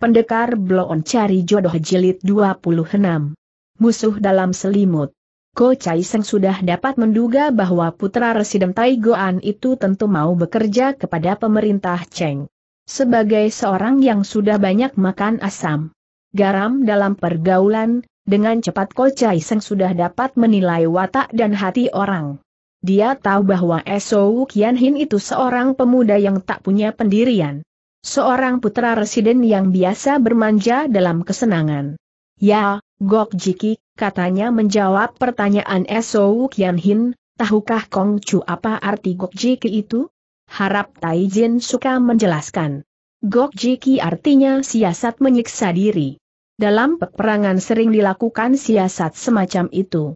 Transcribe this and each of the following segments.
Pendekar Bloon Cari Jodoh Jilid 26 Musuh dalam selimut Ko Chai Seng sudah dapat menduga bahwa putra Residen Tai Goan itu tentu mau bekerja kepada pemerintah Cheng. Sebagai seorang yang sudah banyak makan asam, garam dalam pergaulan, dengan cepat Ko Chai Seng sudah dapat menilai watak dan hati orang. Dia tahu bahwa Esou Kian Hin itu seorang pemuda yang tak punya pendirian. Seorang putra residen yang biasa bermanja dalam kesenangan. Ya, Gok Jiki, katanya menjawab pertanyaan Esou Kian Hin, tahukah Kong Chu apa arti Gok Jiki itu? Harap Tai Jin suka menjelaskan. Gok Jiki artinya siasat menyiksa diri. Dalam peperangan sering dilakukan siasat semacam itu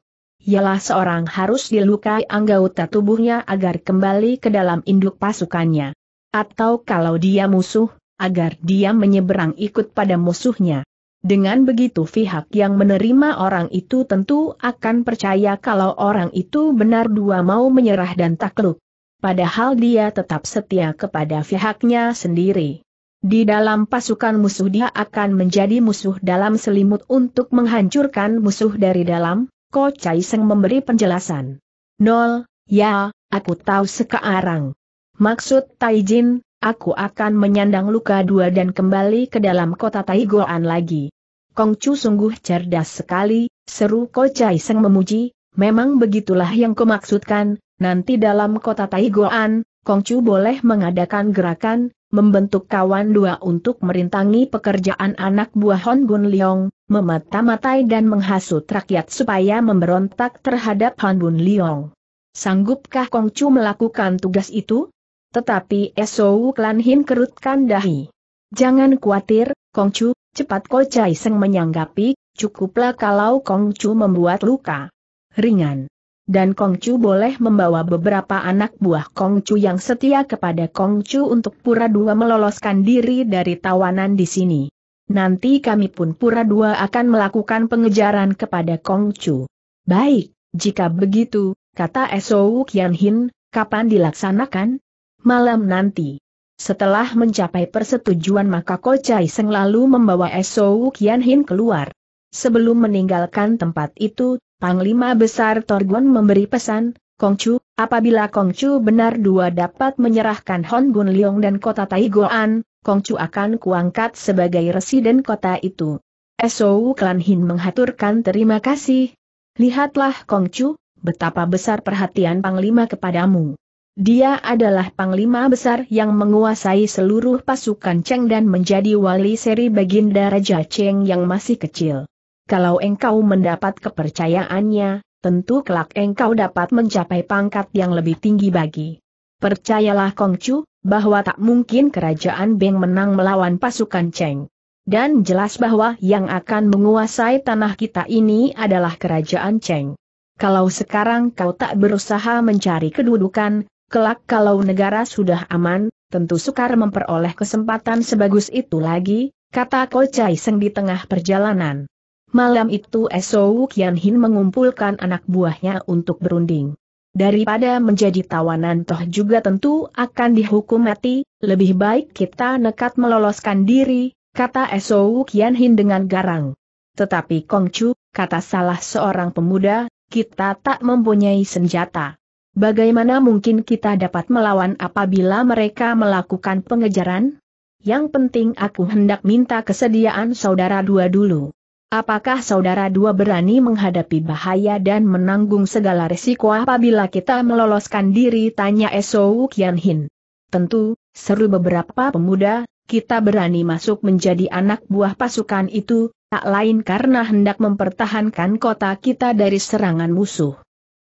ialah seorang harus dilukai anggota tubuhnya agar kembali ke dalam induk pasukannya. Atau kalau dia musuh, agar dia menyeberang ikut pada musuhnya. Dengan begitu pihak yang menerima orang itu tentu akan percaya kalau orang itu benar dua mau menyerah dan takluk. Padahal dia tetap setia kepada pihaknya sendiri. Di dalam pasukan musuh dia akan menjadi musuh dalam selimut untuk menghancurkan musuh dari dalam, Ko Chai Seng memberi penjelasan. Nol, ya, aku tahu sekarang. Maksud Taijin, aku akan menyandang luka dua dan kembali ke dalam kota Taigoan lagi. Kongcu sungguh cerdas sekali, seru Chai Seng memuji, memang begitulah yang kumaksudkan, nanti dalam kota Taigoan, Kongcu boleh mengadakan gerakan, membentuk kawan dua untuk merintangi pekerjaan anak buah Hon Bun Liong, memata-matai dan menghasut rakyat supaya memberontak terhadap Hon Bun Liong. Sanggupkah Kongcu melakukan tugas itu? Tetapi Esou Klan Hin kerutkan dahi. Jangan khawatir, Kongcu, cepat Ko Chai Seng menyanggapi, cukuplah kalau Kongcu membuat luka ringan. Dan Kongcu boleh membawa beberapa anak buah Kongcu yang setia kepada Kongcu untuk pura dua meloloskan diri dari tawanan di sini. Nanti kami pun pura dua akan melakukan pengejaran kepada Kongcu. Baik, jika begitu, kata Esou Kian Hin, kapan dilaksanakan? malam nanti. Setelah mencapai persetujuan maka Kocai Seng lalu membawa Esou Kian Hin keluar. Sebelum meninggalkan tempat itu, Panglima Besar Torgon memberi pesan, Kong Chu, apabila Kong Chu benar dua dapat menyerahkan Hon Gun Leong dan kota Taigoan, Chu akan kuangkat sebagai residen kota itu. Esou Klan Hin menghaturkan terima kasih. Lihatlah Kong Chu, betapa besar perhatian Panglima kepadamu. Dia adalah panglima besar yang menguasai seluruh pasukan Cheng dan menjadi wali seri baginda Raja Cheng yang masih kecil. Kalau engkau mendapat kepercayaannya, tentu kelak engkau dapat mencapai pangkat yang lebih tinggi bagi. Percayalah Kongcu, bahwa tak mungkin kerajaan Beng menang melawan pasukan Cheng. Dan jelas bahwa yang akan menguasai tanah kita ini adalah kerajaan Cheng. Kalau sekarang kau tak berusaha mencari kedudukan, Kelak kalau negara sudah aman, tentu sukar memperoleh kesempatan sebagus itu lagi, kata Kocai Seng di tengah perjalanan. Malam itu Eso Kian Hin mengumpulkan anak buahnya untuk berunding. Daripada menjadi tawanan toh juga tentu akan dihukum mati, lebih baik kita nekat meloloskan diri, kata Eso Kian Hin dengan garang. Tetapi Kongcu, kata salah seorang pemuda, kita tak mempunyai senjata. Bagaimana mungkin kita dapat melawan apabila mereka melakukan pengejaran? Yang penting aku hendak minta kesediaan saudara dua dulu. Apakah saudara dua berani menghadapi bahaya dan menanggung segala risiko apabila kita meloloskan diri? Tanya Esou Kian Hin. Tentu, seru beberapa pemuda, kita berani masuk menjadi anak buah pasukan itu, tak lain karena hendak mempertahankan kota kita dari serangan musuh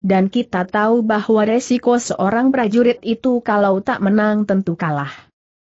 dan kita tahu bahwa resiko seorang prajurit itu kalau tak menang tentu kalah.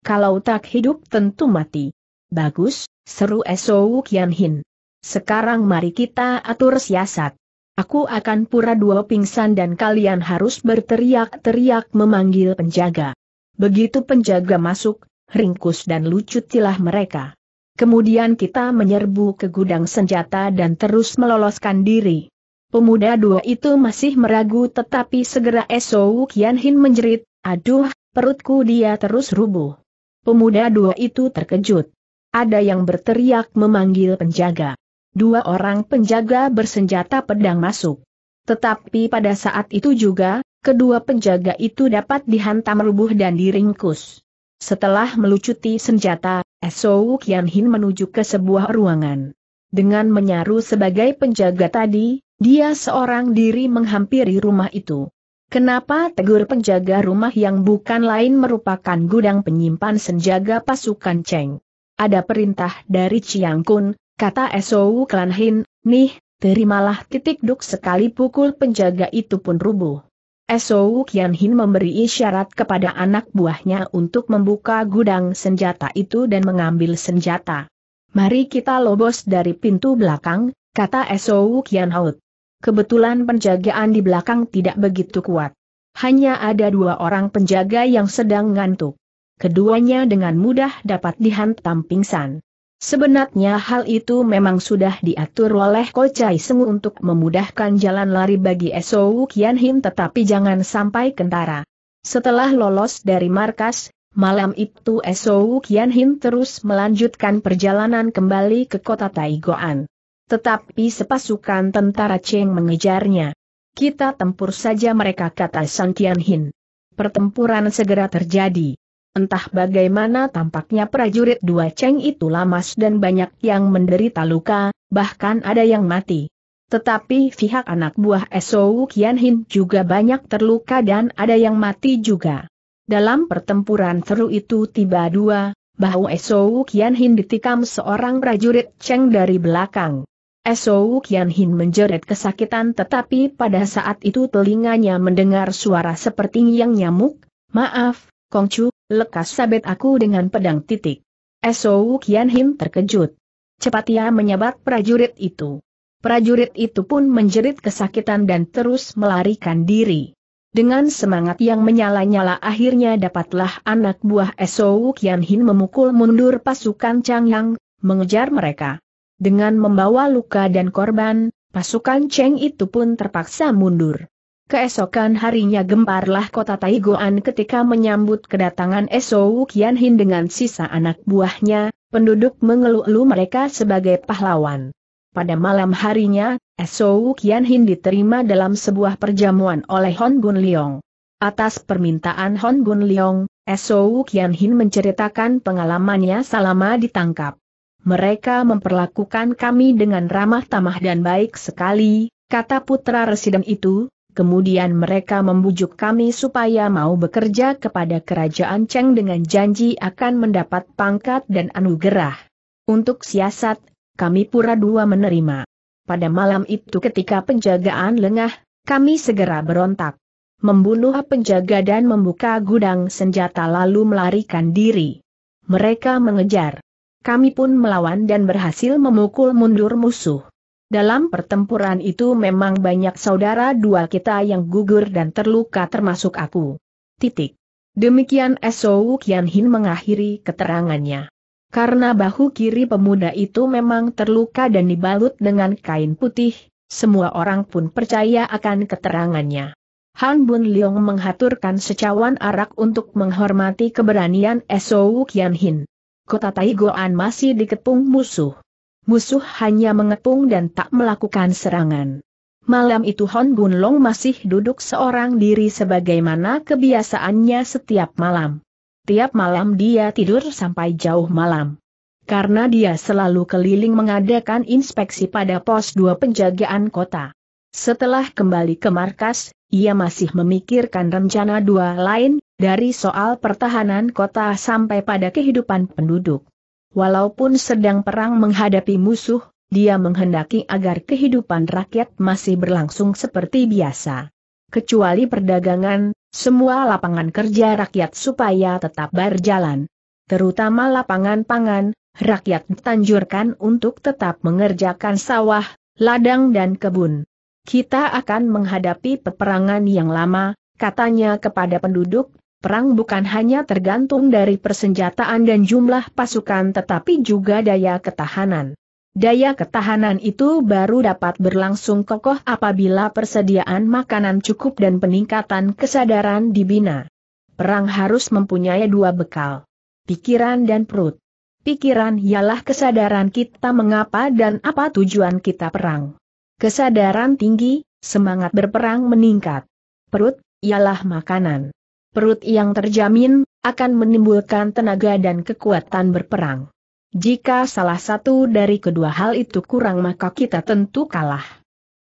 Kalau tak hidup tentu mati. Bagus, seru Esau Kian Hin. Sekarang mari kita atur siasat. Aku akan pura dua pingsan dan kalian harus berteriak-teriak memanggil penjaga. Begitu penjaga masuk, ringkus dan lucutilah mereka. Kemudian kita menyerbu ke gudang senjata dan terus meloloskan diri. Pemuda dua itu masih meragu tetapi segera Eso Kian Hin menjerit, aduh, perutku dia terus rubuh. Pemuda dua itu terkejut. Ada yang berteriak memanggil penjaga. Dua orang penjaga bersenjata pedang masuk. Tetapi pada saat itu juga, kedua penjaga itu dapat dihantam rubuh dan diringkus. Setelah melucuti senjata, Eso Kian Hin menuju ke sebuah ruangan. Dengan menyaru sebagai penjaga tadi, dia seorang diri menghampiri rumah itu. Kenapa tegur penjaga rumah yang bukan lain merupakan gudang penyimpan senjaga pasukan Cheng? Ada perintah dari Chiang Kun, kata Esou Klan Hin, nih, terimalah titik duk sekali pukul penjaga itu pun rubuh. Esou Kian Hin memberi isyarat kepada anak buahnya untuk membuka gudang senjata itu dan mengambil senjata. Mari kita lobos dari pintu belakang, kata Esou Kian Haut kebetulan penjagaan di belakang tidak begitu kuat. Hanya ada dua orang penjaga yang sedang ngantuk. Keduanya dengan mudah dapat dihantam pingsan. Sebenarnya hal itu memang sudah diatur oleh Kocai Sengu untuk memudahkan jalan lari bagi Esou Kian Hin tetapi jangan sampai kentara. Setelah lolos dari markas, malam itu Esou Kian Hin terus melanjutkan perjalanan kembali ke kota Taigoan. Tetapi sepasukan tentara Cheng mengejarnya. Kita tempur saja mereka kata San Tianhin. Pertempuran segera terjadi. Entah bagaimana tampaknya prajurit dua Cheng itu lamas dan banyak yang menderita luka, bahkan ada yang mati. Tetapi pihak anak buah Esou Kianhin juga banyak terluka dan ada yang mati juga. Dalam pertempuran seru itu tiba dua, bahwa Esou Kianhin ditikam seorang prajurit Cheng dari belakang. Esou Kian Hin menjerit kesakitan tetapi pada saat itu telinganya mendengar suara seperti yang nyamuk, maaf, Kongcu, lekas sabet aku dengan pedang titik. Esou Kian Hin terkejut. Cepat ia menyabat prajurit itu. Prajurit itu pun menjerit kesakitan dan terus melarikan diri. Dengan semangat yang menyala-nyala akhirnya dapatlah anak buah Esou Kian Hin memukul mundur pasukan Changyang, mengejar mereka. Dengan membawa luka dan korban, pasukan Cheng itu pun terpaksa mundur. Keesokan harinya gemparlah kota Taiguan ketika menyambut kedatangan Kian Wukianhin dengan sisa anak buahnya, penduduk mengeluh-eluh mereka sebagai pahlawan. Pada malam harinya, Kian Wukianhin diterima dalam sebuah perjamuan oleh Hon Bun Leong. Atas permintaan Hon Bun Leong, Kian Wukianhin menceritakan pengalamannya selama ditangkap mereka memperlakukan kami dengan ramah tamah dan baik sekali, kata putra residen itu, kemudian mereka membujuk kami supaya mau bekerja kepada kerajaan Cheng dengan janji akan mendapat pangkat dan anugerah. Untuk siasat, kami pura dua menerima. Pada malam itu ketika penjagaan lengah, kami segera berontak. Membunuh penjaga dan membuka gudang senjata lalu melarikan diri. Mereka mengejar. Kami pun melawan dan berhasil memukul mundur musuh. Dalam pertempuran itu memang banyak saudara dua kita yang gugur dan terluka termasuk aku. Titik. Demikian Esou Kian Hin mengakhiri keterangannya. Karena bahu kiri pemuda itu memang terluka dan dibalut dengan kain putih, semua orang pun percaya akan keterangannya. Han Bun Leong menghaturkan secawan arak untuk menghormati keberanian Esou Kian Hin kota Taigoan masih dikepung musuh. Musuh hanya mengepung dan tak melakukan serangan. Malam itu Hon Bun Long masih duduk seorang diri sebagaimana kebiasaannya setiap malam. Tiap malam dia tidur sampai jauh malam. Karena dia selalu keliling mengadakan inspeksi pada pos dua penjagaan kota. Setelah kembali ke markas, ia masih memikirkan rencana dua lain, dari soal pertahanan kota sampai pada kehidupan penduduk. Walaupun sedang perang menghadapi musuh, dia menghendaki agar kehidupan rakyat masih berlangsung seperti biasa. Kecuali perdagangan, semua lapangan kerja rakyat supaya tetap berjalan. Terutama lapangan pangan, rakyat ditanjurkan untuk tetap mengerjakan sawah, ladang dan kebun. Kita akan menghadapi peperangan yang lama, katanya kepada penduduk, perang bukan hanya tergantung dari persenjataan dan jumlah pasukan tetapi juga daya ketahanan. Daya ketahanan itu baru dapat berlangsung kokoh apabila persediaan makanan cukup dan peningkatan kesadaran dibina. Perang harus mempunyai dua bekal, pikiran dan perut. Pikiran ialah kesadaran kita mengapa dan apa tujuan kita perang. Kesadaran tinggi, semangat berperang meningkat. Perut, ialah makanan. Perut yang terjamin, akan menimbulkan tenaga dan kekuatan berperang. Jika salah satu dari kedua hal itu kurang maka kita tentu kalah.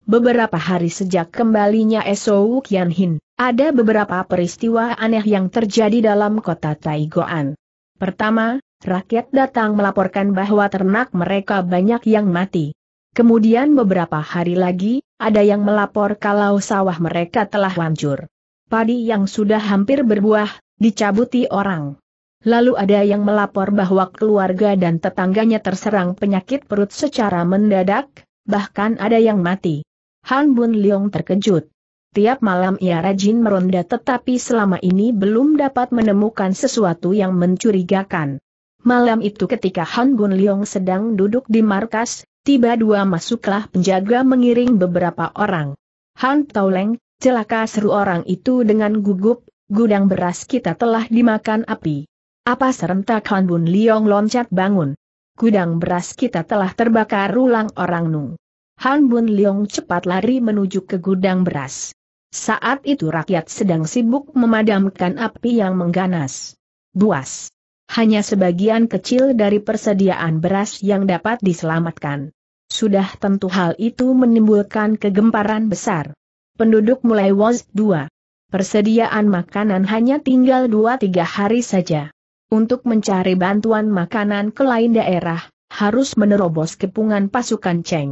Beberapa hari sejak kembalinya Esou Kianhin, ada beberapa peristiwa aneh yang terjadi dalam kota Taigoan. Pertama, rakyat datang melaporkan bahwa ternak mereka banyak yang mati. Kemudian beberapa hari lagi, ada yang melapor kalau sawah mereka telah hancur. Padi yang sudah hampir berbuah, dicabuti orang. Lalu ada yang melapor bahwa keluarga dan tetangganya terserang penyakit perut secara mendadak, bahkan ada yang mati. Han Bun Leong terkejut. Tiap malam ia rajin meronda tetapi selama ini belum dapat menemukan sesuatu yang mencurigakan. Malam itu ketika Han Bun Leong sedang duduk di markas, tiba dua masuklah penjaga mengiring beberapa orang. Han Tauleng, celaka seru orang itu dengan gugup, gudang beras kita telah dimakan api. Apa serentak Han Bun Liong loncat bangun. Gudang beras kita telah terbakar ulang orang Nung. Han Bun Liong cepat lari menuju ke gudang beras. Saat itu rakyat sedang sibuk memadamkan api yang mengganas. Buas hanya sebagian kecil dari persediaan beras yang dapat diselamatkan. Sudah tentu hal itu menimbulkan kegemparan besar. Penduduk mulai was 2. Persediaan makanan hanya tinggal 2-3 hari saja. Untuk mencari bantuan makanan ke lain daerah, harus menerobos kepungan pasukan Cheng.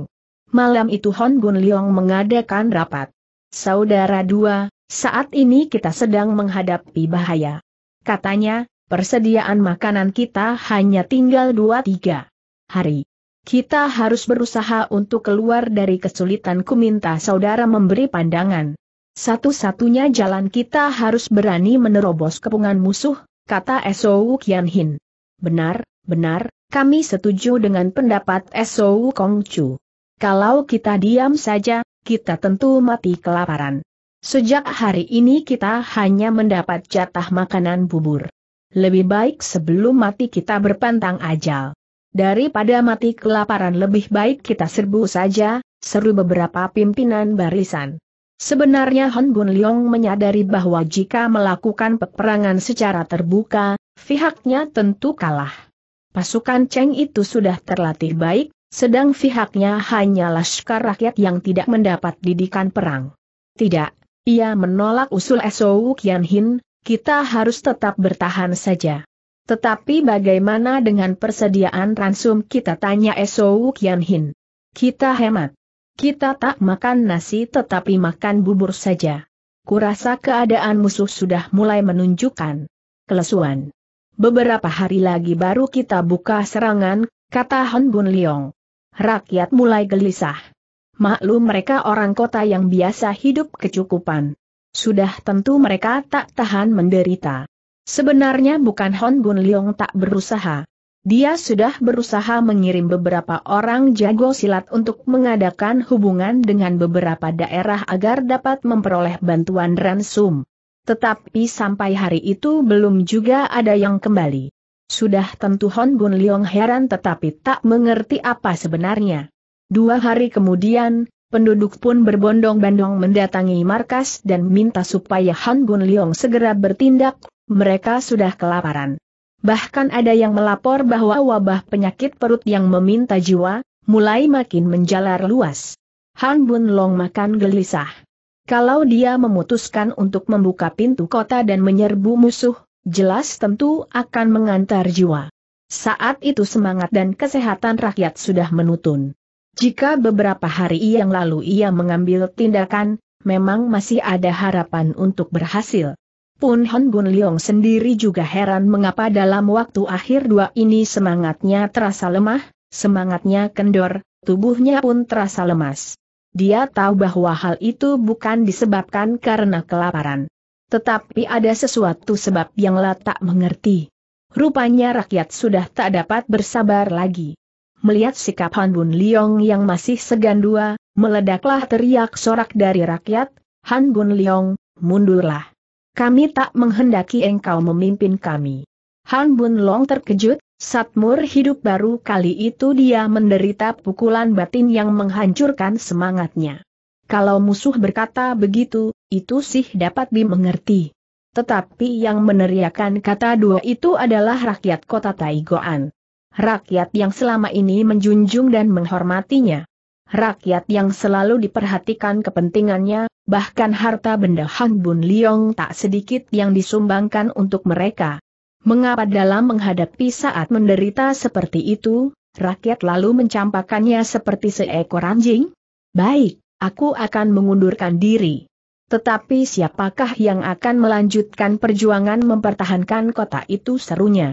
Malam itu Hon Gun Leong mengadakan rapat. Saudara dua, saat ini kita sedang menghadapi bahaya. Katanya, Persediaan makanan kita hanya tinggal dua tiga hari. Kita harus berusaha untuk keluar dari kesulitan ku minta saudara memberi pandangan. Satu-satunya jalan kita harus berani menerobos kepungan musuh, kata Esou Kian Benar, benar, kami setuju dengan pendapat Esou Kong Chu. Kalau kita diam saja, kita tentu mati kelaparan. Sejak hari ini kita hanya mendapat jatah makanan bubur lebih baik sebelum mati kita berpantang ajal. Daripada mati kelaparan lebih baik kita serbu saja, seru beberapa pimpinan barisan. Sebenarnya Hon Bun Leong menyadari bahwa jika melakukan peperangan secara terbuka, pihaknya tentu kalah. Pasukan Cheng itu sudah terlatih baik, sedang pihaknya hanya laskar rakyat yang tidak mendapat didikan perang. Tidak, ia menolak usul Esou Kian Hin, kita harus tetap bertahan saja. Tetapi bagaimana dengan persediaan ransum kita tanya Esou Kian Hin. Kita hemat. Kita tak makan nasi tetapi makan bubur saja. Kurasa keadaan musuh sudah mulai menunjukkan kelesuan. Beberapa hari lagi baru kita buka serangan, kata Hon Bun Leong. Rakyat mulai gelisah. Maklum mereka orang kota yang biasa hidup kecukupan. Sudah tentu mereka tak tahan menderita. Sebenarnya bukan Hon Bun Leong tak berusaha. Dia sudah berusaha mengirim beberapa orang jago silat untuk mengadakan hubungan dengan beberapa daerah agar dapat memperoleh bantuan ransum. Tetapi sampai hari itu belum juga ada yang kembali. Sudah tentu Hon Bun Leong heran tetapi tak mengerti apa sebenarnya. Dua hari kemudian, penduduk pun berbondong-bondong mendatangi markas dan minta supaya Han Gun Leong segera bertindak, mereka sudah kelaparan. Bahkan ada yang melapor bahwa wabah penyakit perut yang meminta jiwa, mulai makin menjalar luas. Han Bun Long makan gelisah. Kalau dia memutuskan untuk membuka pintu kota dan menyerbu musuh, jelas tentu akan mengantar jiwa. Saat itu semangat dan kesehatan rakyat sudah menutun. Jika beberapa hari yang lalu ia mengambil tindakan, memang masih ada harapan untuk berhasil. Pun Hon Bun Leong sendiri juga heran mengapa dalam waktu akhir dua ini semangatnya terasa lemah, semangatnya kendor, tubuhnya pun terasa lemas. Dia tahu bahwa hal itu bukan disebabkan karena kelaparan. Tetapi ada sesuatu sebab yang tak mengerti. Rupanya rakyat sudah tak dapat bersabar lagi. Melihat sikap Han Bun Leong yang masih segan dua, meledaklah teriak sorak dari rakyat, Han Bun Leong, mundurlah. Kami tak menghendaki engkau memimpin kami. Han Bun Long terkejut, Satmur hidup baru kali itu dia menderita pukulan batin yang menghancurkan semangatnya. Kalau musuh berkata begitu, itu sih dapat dimengerti. Tetapi yang meneriakan kata dua itu adalah rakyat kota Taigoan. Rakyat yang selama ini menjunjung dan menghormatinya. Rakyat yang selalu diperhatikan kepentingannya, bahkan harta benda Han Bun Liong tak sedikit yang disumbangkan untuk mereka. Mengapa dalam menghadapi saat menderita seperti itu, rakyat lalu mencampakannya seperti seekor anjing? Baik, aku akan mengundurkan diri. Tetapi siapakah yang akan melanjutkan perjuangan mempertahankan kota itu serunya?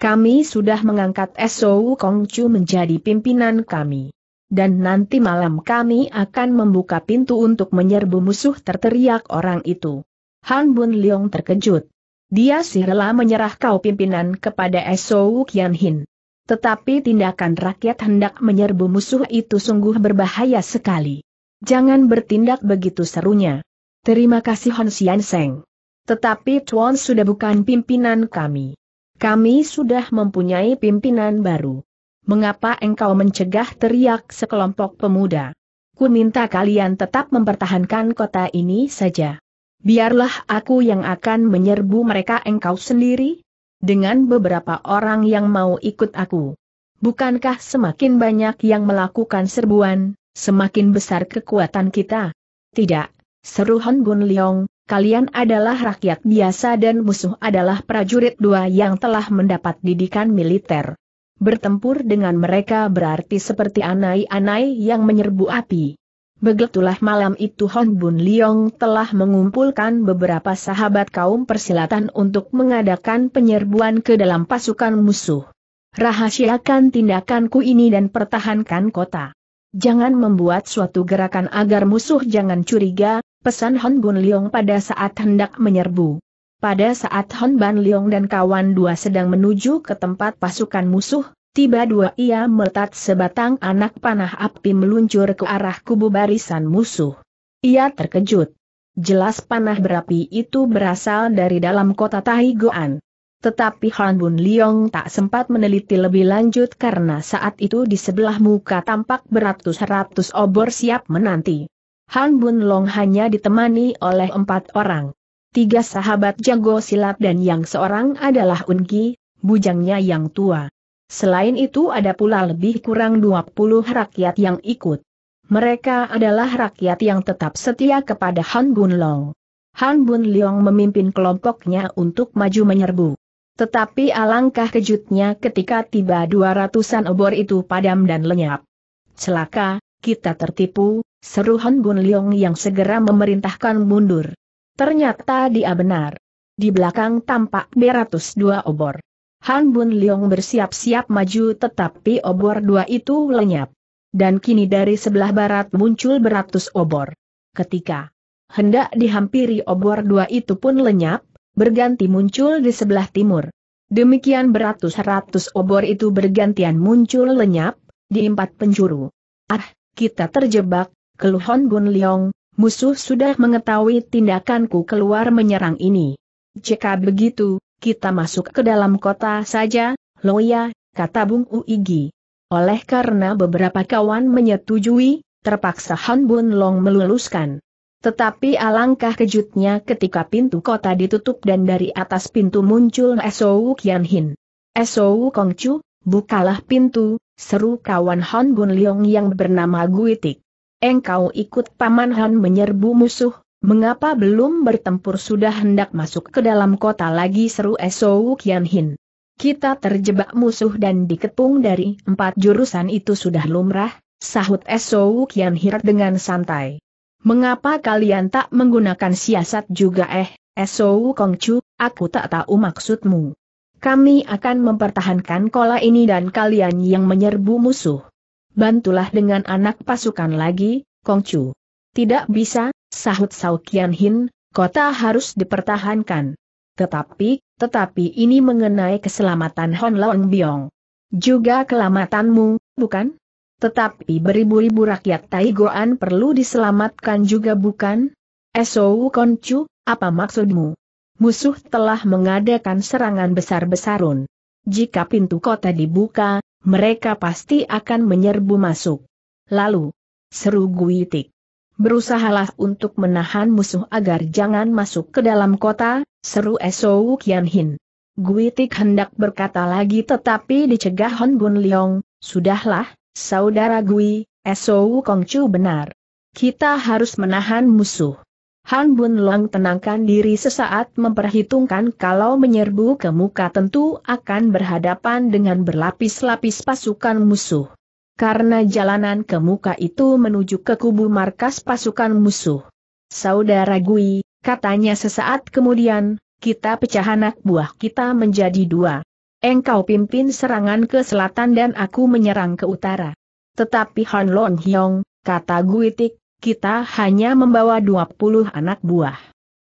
Kami sudah mengangkat Sou Kongcu menjadi pimpinan kami. Dan nanti malam kami akan membuka pintu untuk menyerbu musuh terteriak orang itu. Han Bun Leong terkejut. Dia sih rela menyerah kau pimpinan kepada Sou Kian Hin. Tetapi tindakan rakyat hendak menyerbu musuh itu sungguh berbahaya sekali. Jangan bertindak begitu serunya. Terima kasih Hon Sian Seng. Tetapi Tuan sudah bukan pimpinan kami. Kami sudah mempunyai pimpinan baru. Mengapa engkau mencegah teriak sekelompok pemuda? Ku minta kalian tetap mempertahankan kota ini saja. Biarlah aku yang akan menyerbu mereka engkau sendiri? Dengan beberapa orang yang mau ikut aku. Bukankah semakin banyak yang melakukan serbuan, semakin besar kekuatan kita? Tidak, seru Hon Gun Leong, kalian adalah rakyat biasa dan musuh adalah prajurit dua yang telah mendapat didikan militer. Bertempur dengan mereka berarti seperti anai-anai yang menyerbu api. Begitulah malam itu Hon Bun Liong telah mengumpulkan beberapa sahabat kaum persilatan untuk mengadakan penyerbuan ke dalam pasukan musuh. Rahasiakan tindakanku ini dan pertahankan kota. Jangan membuat suatu gerakan agar musuh jangan curiga, pesan Hon Bun Leong pada saat hendak menyerbu. Pada saat Hon Ban Leong dan kawan dua sedang menuju ke tempat pasukan musuh, tiba dua ia meletak sebatang anak panah api meluncur ke arah kubu barisan musuh. Ia terkejut. Jelas panah berapi itu berasal dari dalam kota Tahigoan. Tetapi Han Bun Leong tak sempat meneliti lebih lanjut karena saat itu di sebelah muka tampak beratus-ratus obor siap menanti. Han Bun Long hanya ditemani oleh empat orang. Tiga sahabat jago silat dan yang seorang adalah Un Ki, bujangnya yang tua. Selain itu ada pula lebih kurang 20 rakyat yang ikut. Mereka adalah rakyat yang tetap setia kepada Han Bun Long. Han Bun Leong memimpin kelompoknya untuk maju menyerbu. Tetapi alangkah kejutnya ketika tiba dua ratusan obor itu padam dan lenyap. Celaka, kita tertipu, Seru Han Bun Leong yang segera memerintahkan mundur. Ternyata dia benar. Di belakang tampak beratus dua obor. Han Bun Leong bersiap-siap maju tetapi obor dua itu lenyap. Dan kini dari sebelah barat muncul beratus obor. Ketika hendak dihampiri obor dua itu pun lenyap, berganti muncul di sebelah timur. Demikian beratus-ratus obor itu bergantian muncul lenyap, di empat penjuru. Ah, kita terjebak, Keluhon Bun Leong, musuh sudah mengetahui tindakanku keluar menyerang ini. Jika begitu, kita masuk ke dalam kota saja, Loya, kata Bung Uigi. Oleh karena beberapa kawan menyetujui, terpaksa Han Bun Long meluluskan. Tetapi alangkah kejutnya ketika pintu kota ditutup dan dari atas pintu muncul Esou Kian Hin. Esou Chu, bukalah pintu, seru kawan Han Bun Leong yang bernama Guitik. Engkau ikut Paman Han menyerbu musuh, mengapa belum bertempur sudah hendak masuk ke dalam kota lagi seru Esou Kian Hin. Kita terjebak musuh dan dikepung dari empat jurusan itu sudah lumrah, sahut Esou Kian Hin dengan santai. Mengapa kalian tak menggunakan siasat juga eh, Esou Kongcu, aku tak tahu maksudmu. Kami akan mempertahankan kola ini dan kalian yang menyerbu musuh bantulah dengan anak pasukan lagi, Kongcu. Tidak bisa, sahut Sao Kian Hin, kota harus dipertahankan. Tetapi, tetapi ini mengenai keselamatan Hon Long Biong. Juga kelamatanmu, bukan? Tetapi beribu-ribu rakyat Taigoan perlu diselamatkan juga bukan? Esou Kongcu, apa maksudmu? Musuh telah mengadakan serangan besar-besarun. Jika pintu kota dibuka, mereka pasti akan menyerbu masuk. Lalu, seru Guitik. Berusahalah untuk menahan musuh agar jangan masuk ke dalam kota, seru Esou Kian Hin. Guitik hendak berkata lagi tetapi dicegah Hon Bun Leong, sudahlah, saudara Gui, Esou Kongcu benar. Kita harus menahan musuh. Han Bun Long tenangkan diri sesaat memperhitungkan kalau menyerbu ke muka tentu akan berhadapan dengan berlapis-lapis pasukan musuh. Karena jalanan ke muka itu menuju ke kubu markas pasukan musuh. Saudara Gui, katanya sesaat kemudian, kita pecah anak buah kita menjadi dua. Engkau pimpin serangan ke selatan dan aku menyerang ke utara. Tetapi Han Long Hyong, kata Tik kita hanya membawa 20 anak buah.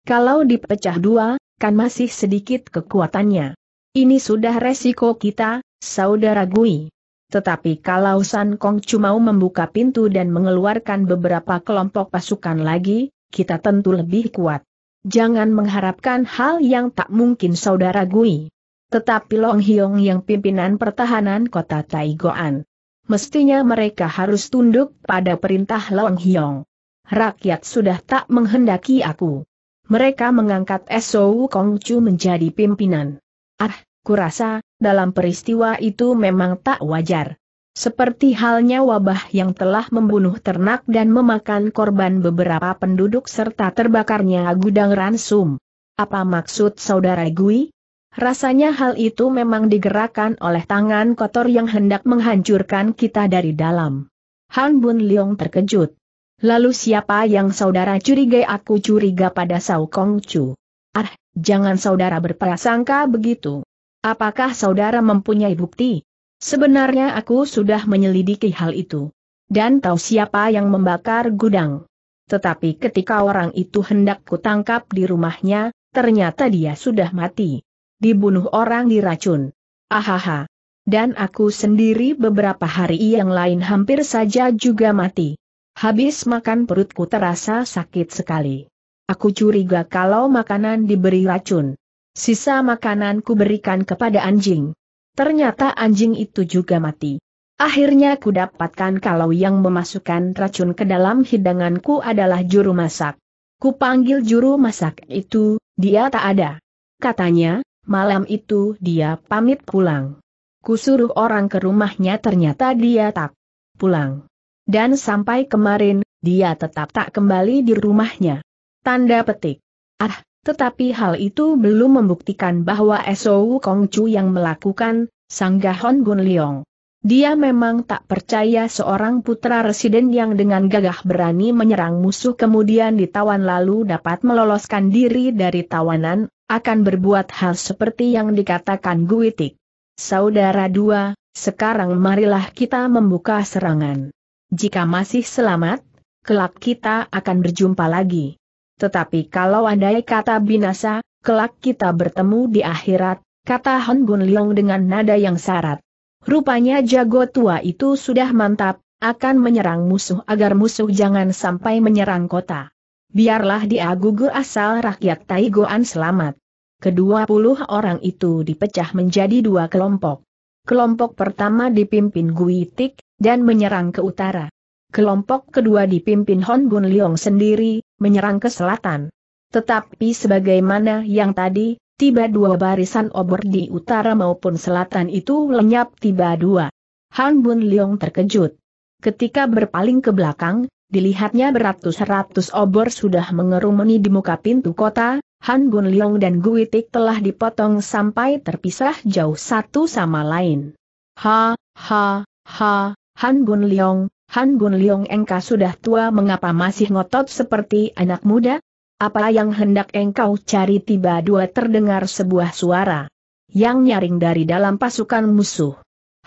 Kalau dipecah dua, kan masih sedikit kekuatannya. Ini sudah resiko kita, saudara Gui. Tetapi kalau San Kong cuma membuka pintu dan mengeluarkan beberapa kelompok pasukan lagi, kita tentu lebih kuat. Jangan mengharapkan hal yang tak mungkin saudara Gui. Tetapi Long Hiong yang pimpinan pertahanan kota Taigoan mestinya mereka harus tunduk pada perintah Long Hyong. Rakyat sudah tak menghendaki aku. Mereka mengangkat So Kong Chu menjadi pimpinan. Ah, kurasa, dalam peristiwa itu memang tak wajar. Seperti halnya wabah yang telah membunuh ternak dan memakan korban beberapa penduduk serta terbakarnya gudang ransum. Apa maksud saudara Gui? Rasanya hal itu memang digerakkan oleh tangan kotor yang hendak menghancurkan kita dari dalam. Han Bun Leong terkejut. Lalu siapa yang saudara curigai aku curiga pada Sao Kong Chu? Ah, jangan saudara berprasangka begitu. Apakah saudara mempunyai bukti? Sebenarnya aku sudah menyelidiki hal itu. Dan tahu siapa yang membakar gudang. Tetapi ketika orang itu hendak kutangkap di rumahnya, ternyata dia sudah mati dibunuh orang diracun. Ahaha. Dan aku sendiri beberapa hari yang lain hampir saja juga mati. Habis makan perutku terasa sakit sekali. Aku curiga kalau makanan diberi racun. Sisa makananku berikan kepada anjing. Ternyata anjing itu juga mati. Akhirnya ku dapatkan kalau yang memasukkan racun ke dalam hidanganku adalah juru masak. Ku panggil juru masak itu, dia tak ada. Katanya, Malam itu dia pamit pulang. Kusuruh orang ke rumahnya ternyata dia tak pulang. Dan sampai kemarin, dia tetap tak kembali di rumahnya. Tanda petik. Ah, tetapi hal itu belum membuktikan bahwa Sou Kong Chu yang melakukan, Sanggahon Gun Leong. Dia memang tak percaya seorang putra residen yang dengan gagah berani menyerang musuh kemudian ditawan lalu dapat meloloskan diri dari tawanan, akan berbuat hal seperti yang dikatakan Guitik. Saudara dua, sekarang marilah kita membuka serangan. Jika masih selamat, kelak kita akan berjumpa lagi. Tetapi kalau andai kata binasa, kelak kita bertemu di akhirat, kata Hon Bun Leong dengan nada yang syarat. Rupanya jago tua itu sudah mantap, akan menyerang musuh agar musuh jangan sampai menyerang kota. Biarlah dia gugur asal rakyat Taigoan selamat. Kedua puluh orang itu dipecah menjadi dua kelompok. Kelompok pertama dipimpin Gui Tik, dan menyerang ke utara. Kelompok kedua dipimpin Hon Bun Leong sendiri, menyerang ke selatan. Tetapi sebagaimana yang tadi, tiba dua barisan obor di utara maupun selatan itu lenyap tiba dua. Han Bun Leong terkejut. Ketika berpaling ke belakang, dilihatnya beratus-ratus obor sudah mengerumuni di muka pintu kota, Han Bun Leong dan Guitik telah dipotong sampai terpisah jauh satu sama lain. Ha, ha, ha, Han Bun Leong, Han Bun Leong engkau sudah tua mengapa masih ngotot seperti anak muda? Apa yang hendak engkau cari tiba dua terdengar sebuah suara. Yang nyaring dari dalam pasukan musuh.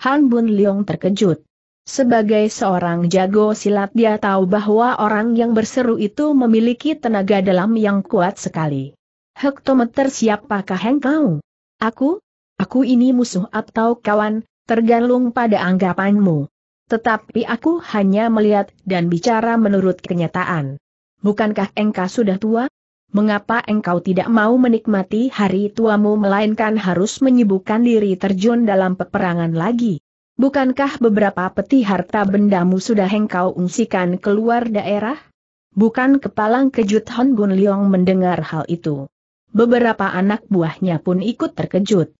Han Bun Leong terkejut. Sebagai seorang jago silat dia tahu bahwa orang yang berseru itu memiliki tenaga dalam yang kuat sekali. Hektometer siapakah engkau? Aku? Aku ini musuh atau kawan, tergantung pada anggapanmu. Tetapi aku hanya melihat dan bicara menurut kenyataan bukankah engkau sudah tua? Mengapa engkau tidak mau menikmati hari tuamu melainkan harus menyibukkan diri terjun dalam peperangan lagi? Bukankah beberapa peti harta bendamu sudah engkau ungsikan keluar daerah? Bukan kepalang kejut Hon Bun Leong mendengar hal itu. Beberapa anak buahnya pun ikut terkejut.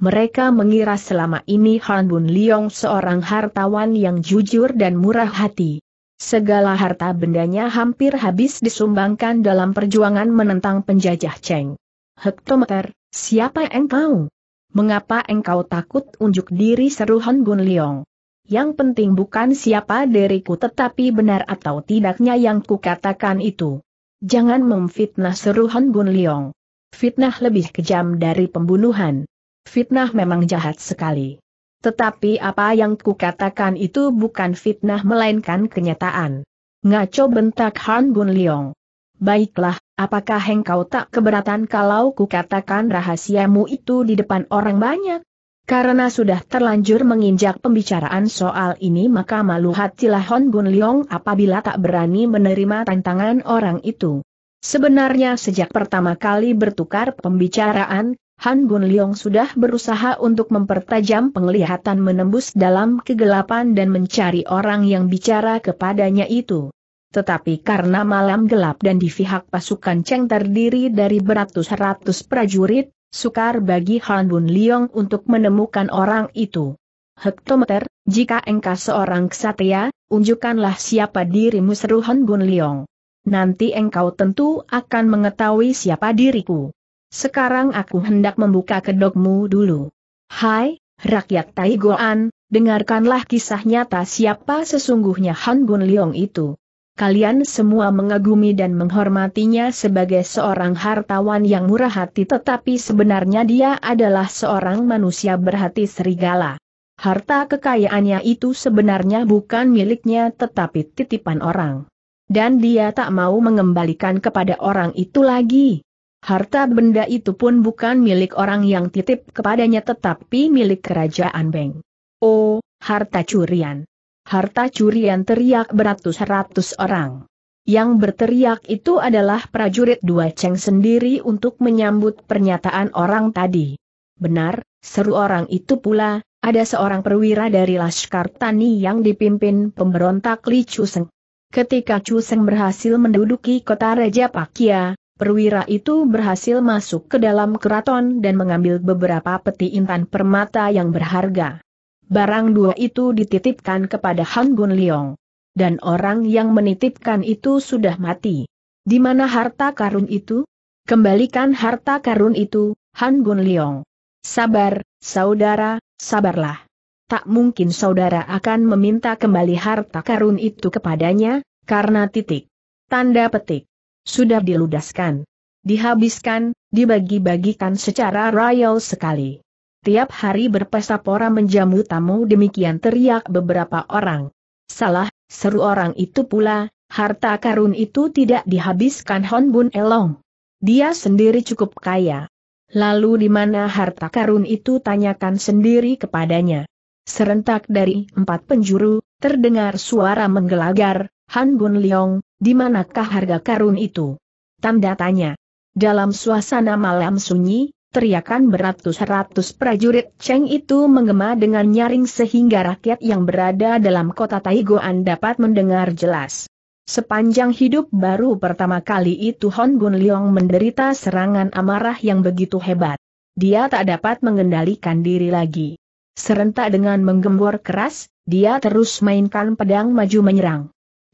Mereka mengira selama ini Hon Bun Leong seorang hartawan yang jujur dan murah hati. Segala harta bendanya hampir habis disumbangkan dalam perjuangan menentang penjajah Cheng. Hektometer, siapa engkau? Mengapa engkau takut unjuk diri seru Han Bun Leong? Yang penting bukan siapa diriku tetapi benar atau tidaknya yang kukatakan itu. Jangan memfitnah seru Han Bun Leong. Fitnah lebih kejam dari pembunuhan. Fitnah memang jahat sekali. Tetapi apa yang kukatakan itu bukan fitnah melainkan kenyataan. Ngaco bentak Han Bun Leong. Baiklah, apakah engkau tak keberatan kalau kukatakan rahasiamu itu di depan orang banyak? Karena sudah terlanjur menginjak pembicaraan soal ini maka malu hatilah Hon Bun Leong apabila tak berani menerima tantangan orang itu. Sebenarnya sejak pertama kali bertukar pembicaraan, Han Bun Leong sudah berusaha untuk mempertajam penglihatan menembus dalam kegelapan dan mencari orang yang bicara kepadanya itu. Tetapi karena malam gelap dan di pihak pasukan Cheng terdiri dari beratus-ratus prajurit, sukar bagi Han Bun Leong untuk menemukan orang itu. Hektometer, jika engkau seorang ksatria, unjukkanlah siapa dirimu seru Han Bun Leong. Nanti engkau tentu akan mengetahui siapa diriku. Sekarang aku hendak membuka kedokmu dulu. Hai, rakyat Taigoan, dengarkanlah kisah nyata siapa sesungguhnya Han Gun Leong itu. Kalian semua mengagumi dan menghormatinya sebagai seorang hartawan yang murah hati tetapi sebenarnya dia adalah seorang manusia berhati serigala. Harta kekayaannya itu sebenarnya bukan miliknya tetapi titipan orang. Dan dia tak mau mengembalikan kepada orang itu lagi. Harta benda itu pun bukan milik orang yang titip kepadanya tetapi milik kerajaan Beng. Oh, harta curian. Harta curian teriak beratus-ratus orang. Yang berteriak itu adalah prajurit dua ceng sendiri untuk menyambut pernyataan orang tadi. Benar, seru orang itu pula, ada seorang perwira dari Laskar Tani yang dipimpin pemberontak Li Chuseng. Ketika Chuseng berhasil menduduki kota Raja Pakia, Perwira itu berhasil masuk ke dalam keraton dan mengambil beberapa peti intan permata yang berharga. Barang dua itu dititipkan kepada Han Gun Leong. Dan orang yang menitipkan itu sudah mati. Di mana harta karun itu? Kembalikan harta karun itu, Han Gun Leong. Sabar, saudara, sabarlah. Tak mungkin saudara akan meminta kembali harta karun itu kepadanya, karena titik. Tanda petik sudah diludaskan, dihabiskan, dibagi-bagikan secara royal sekali. Tiap hari berpesta pora menjamu tamu demikian teriak beberapa orang. Salah, seru orang itu pula, harta karun itu tidak dihabiskan Honbun Elong. Dia sendiri cukup kaya. Lalu di mana harta karun itu tanyakan sendiri kepadanya. Serentak dari empat penjuru, terdengar suara menggelagar, Han Bun Leong, di manakah harga karun itu? Tanda tanya. Dalam suasana malam sunyi, teriakan beratus-ratus prajurit Cheng itu menggema dengan nyaring sehingga rakyat yang berada dalam kota Taigoan dapat mendengar jelas. Sepanjang hidup baru pertama kali itu Hon Gun Leong menderita serangan amarah yang begitu hebat. Dia tak dapat mengendalikan diri lagi. Serentak dengan menggembor keras, dia terus mainkan pedang maju menyerang.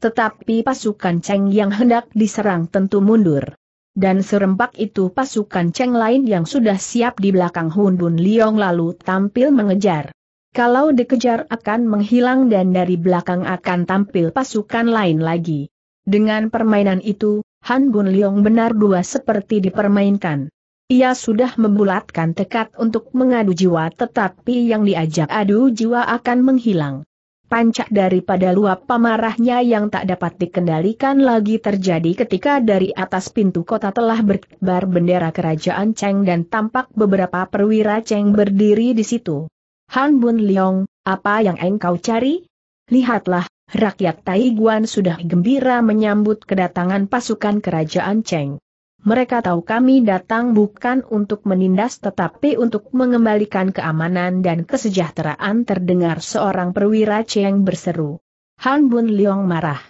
Tetapi pasukan Cheng yang hendak diserang tentu mundur. Dan serempak itu pasukan Cheng lain yang sudah siap di belakang Bun Liong lalu tampil mengejar. Kalau dikejar akan menghilang dan dari belakang akan tampil pasukan lain lagi. Dengan permainan itu, Han Bun Liong benar dua seperti dipermainkan. Ia sudah membulatkan tekad untuk mengadu jiwa tetapi yang diajak adu jiwa akan menghilang. Pancak daripada luap pamarahnya yang tak dapat dikendalikan lagi terjadi ketika dari atas pintu kota telah berkibar bendera kerajaan Cheng dan tampak beberapa perwira Cheng berdiri di situ. Han Bun Leong, apa yang engkau cari? Lihatlah, rakyat Taiguan sudah gembira menyambut kedatangan pasukan kerajaan Cheng mereka tahu kami datang bukan untuk menindas tetapi untuk mengembalikan keamanan dan kesejahteraan terdengar seorang perwira Cheng berseru. Han Bun Leong marah.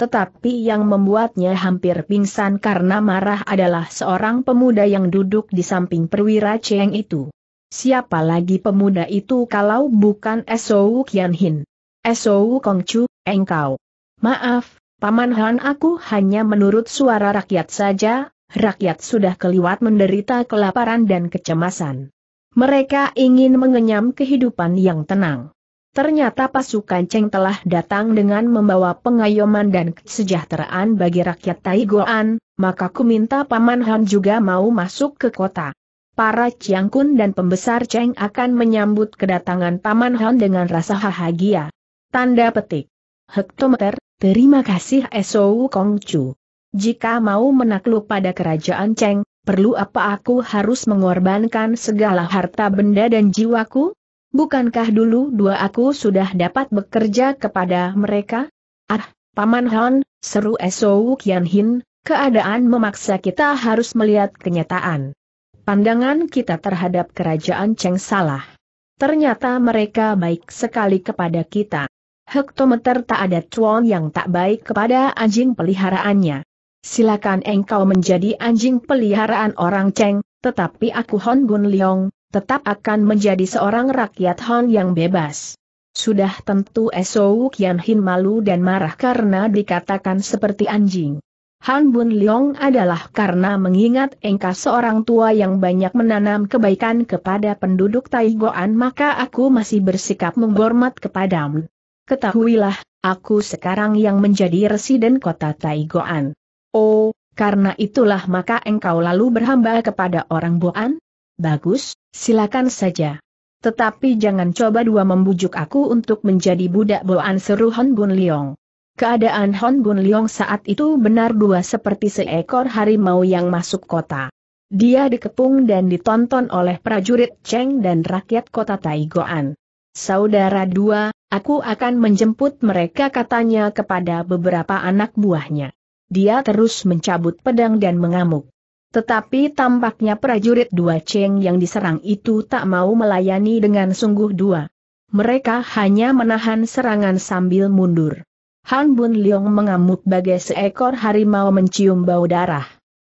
Tetapi yang membuatnya hampir pingsan karena marah adalah seorang pemuda yang duduk di samping perwira Cheng itu. Siapa lagi pemuda itu kalau bukan Esou Kian Hin? Esou Chu, engkau. Maaf, Paman Han aku hanya menurut suara rakyat saja, rakyat sudah keliwat menderita kelaparan dan kecemasan. Mereka ingin mengenyam kehidupan yang tenang. Ternyata pasukan Cheng telah datang dengan membawa pengayoman dan kesejahteraan bagi rakyat Taigoan, maka ku minta Paman Han juga mau masuk ke kota. Para Kun dan pembesar Cheng akan menyambut kedatangan Paman Han dengan rasa bahagia. Tanda petik. Hektometer, terima kasih Esou jika mau menakluk pada kerajaan Cheng, perlu apa aku harus mengorbankan segala harta benda dan jiwaku? Bukankah dulu dua aku sudah dapat bekerja kepada mereka? Ah, Paman Hon, seru Esou Kian Hin, keadaan memaksa kita harus melihat kenyataan. Pandangan kita terhadap kerajaan Cheng salah. Ternyata mereka baik sekali kepada kita. Hektometer tak ada cuan yang tak baik kepada anjing peliharaannya silakan engkau menjadi anjing peliharaan orang Cheng, tetapi aku Hon Bun Leong, tetap akan menjadi seorang rakyat Hon yang bebas. Sudah tentu Esou Kian Hin malu dan marah karena dikatakan seperti anjing. Han Bun Leong adalah karena mengingat engkau seorang tua yang banyak menanam kebaikan kepada penduduk Taigoan maka aku masih bersikap menghormat kepadamu. Ketahuilah, aku sekarang yang menjadi residen kota Taigoan. Oh, karena itulah maka engkau lalu berhamba kepada orang Boan? Bagus, silakan saja. Tetapi jangan coba dua membujuk aku untuk menjadi budak Boan seru Hon Bun Liong. Keadaan Hon Bun Liong saat itu benar dua seperti seekor harimau yang masuk kota. Dia dikepung dan ditonton oleh prajurit Cheng dan rakyat kota Taigoan. Saudara dua, aku akan menjemput mereka katanya kepada beberapa anak buahnya dia terus mencabut pedang dan mengamuk. Tetapi tampaknya prajurit dua Cheng yang diserang itu tak mau melayani dengan sungguh dua. Mereka hanya menahan serangan sambil mundur. Han Bun Leong mengamuk bagai seekor harimau mencium bau darah.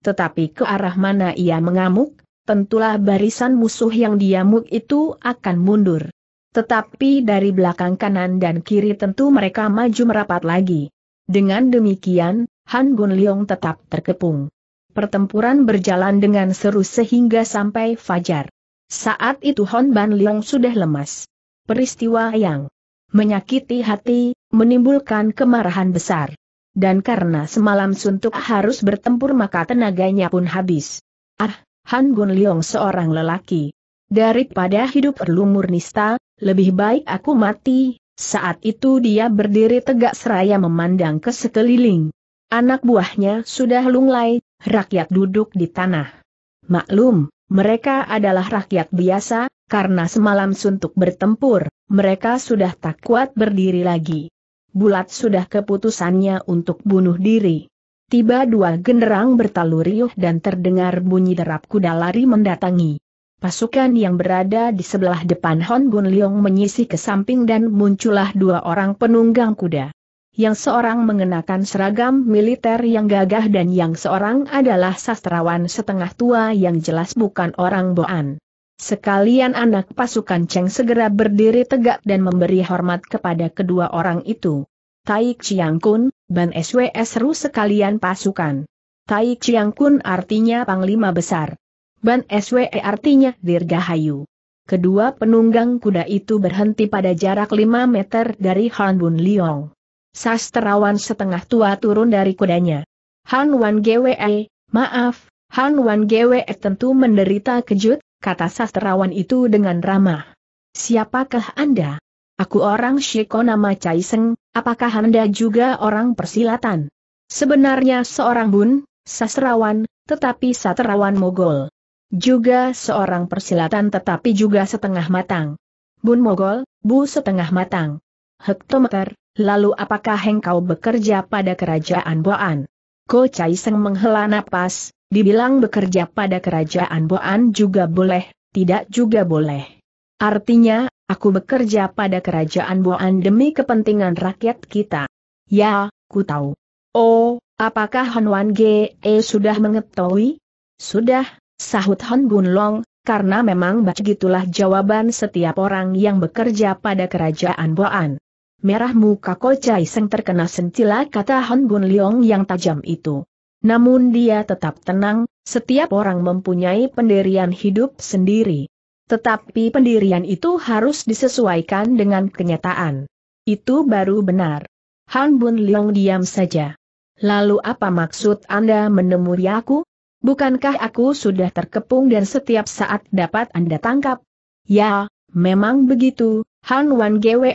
Tetapi ke arah mana ia mengamuk, tentulah barisan musuh yang diamuk itu akan mundur. Tetapi dari belakang kanan dan kiri tentu mereka maju merapat lagi. Dengan demikian, Han Gun Leong tetap terkepung. Pertempuran berjalan dengan seru sehingga sampai fajar. Saat itu Hon Ban Leong sudah lemas. Peristiwa yang menyakiti hati, menimbulkan kemarahan besar. Dan karena semalam suntuk harus bertempur maka tenaganya pun habis. Ah, Han Gun Leong seorang lelaki. Daripada hidup berlumur nista, lebih baik aku mati, saat itu dia berdiri tegak seraya memandang ke sekeliling. Anak buahnya sudah lunglai, rakyat duduk di tanah. Maklum, mereka adalah rakyat biasa, karena semalam suntuk bertempur, mereka sudah tak kuat berdiri lagi. Bulat sudah keputusannya untuk bunuh diri. Tiba dua genderang bertalu riuh dan terdengar bunyi derap kuda lari mendatangi. Pasukan yang berada di sebelah depan Hon Bun Leong menyisih ke samping dan muncullah dua orang penunggang kuda yang seorang mengenakan seragam militer yang gagah dan yang seorang adalah sastrawan setengah tua yang jelas bukan orang Boan. Sekalian anak pasukan Cheng segera berdiri tegak dan memberi hormat kepada kedua orang itu. Taik Chiang Kun, Ban SWS seru sekalian pasukan. Tai Chiang Kun artinya Panglima Besar. Ban SWE artinya Dirgahayu. Kedua penunggang kuda itu berhenti pada jarak 5 meter dari Han Bun Liong sastrawan setengah tua turun dari kudanya. Han Wan Gwe, eh, maaf, Han Wan Gwe eh, tentu menderita kejut, kata sastrawan itu dengan ramah. Siapakah Anda? Aku orang Shiko nama Caiseng, apakah Anda juga orang persilatan? Sebenarnya seorang bun, sastrawan, tetapi sastrawan Mogol. Juga seorang persilatan tetapi juga setengah matang. Bun Mogol, bu setengah matang. Hektometer, Lalu apakah engkau bekerja pada kerajaan Boan? Ko Chai Seng menghela napas, dibilang bekerja pada kerajaan Boan juga boleh, tidak juga boleh. Artinya, aku bekerja pada kerajaan Boan demi kepentingan rakyat kita. Ya, ku tahu. Oh, apakah Han Wan Ge eh, sudah mengetahui? Sudah, sahut Han Bun Long, karena memang begitulah jawaban setiap orang yang bekerja pada kerajaan Boan merah muka Ko Chai Seng terkena sentila kata Han Bun Leong yang tajam itu. Namun dia tetap tenang, setiap orang mempunyai pendirian hidup sendiri. Tetapi pendirian itu harus disesuaikan dengan kenyataan. Itu baru benar. Han Bun Leong diam saja. Lalu apa maksud Anda menemui aku? Bukankah aku sudah terkepung dan setiap saat dapat Anda tangkap? Ya, memang begitu, Han Wan Gwe,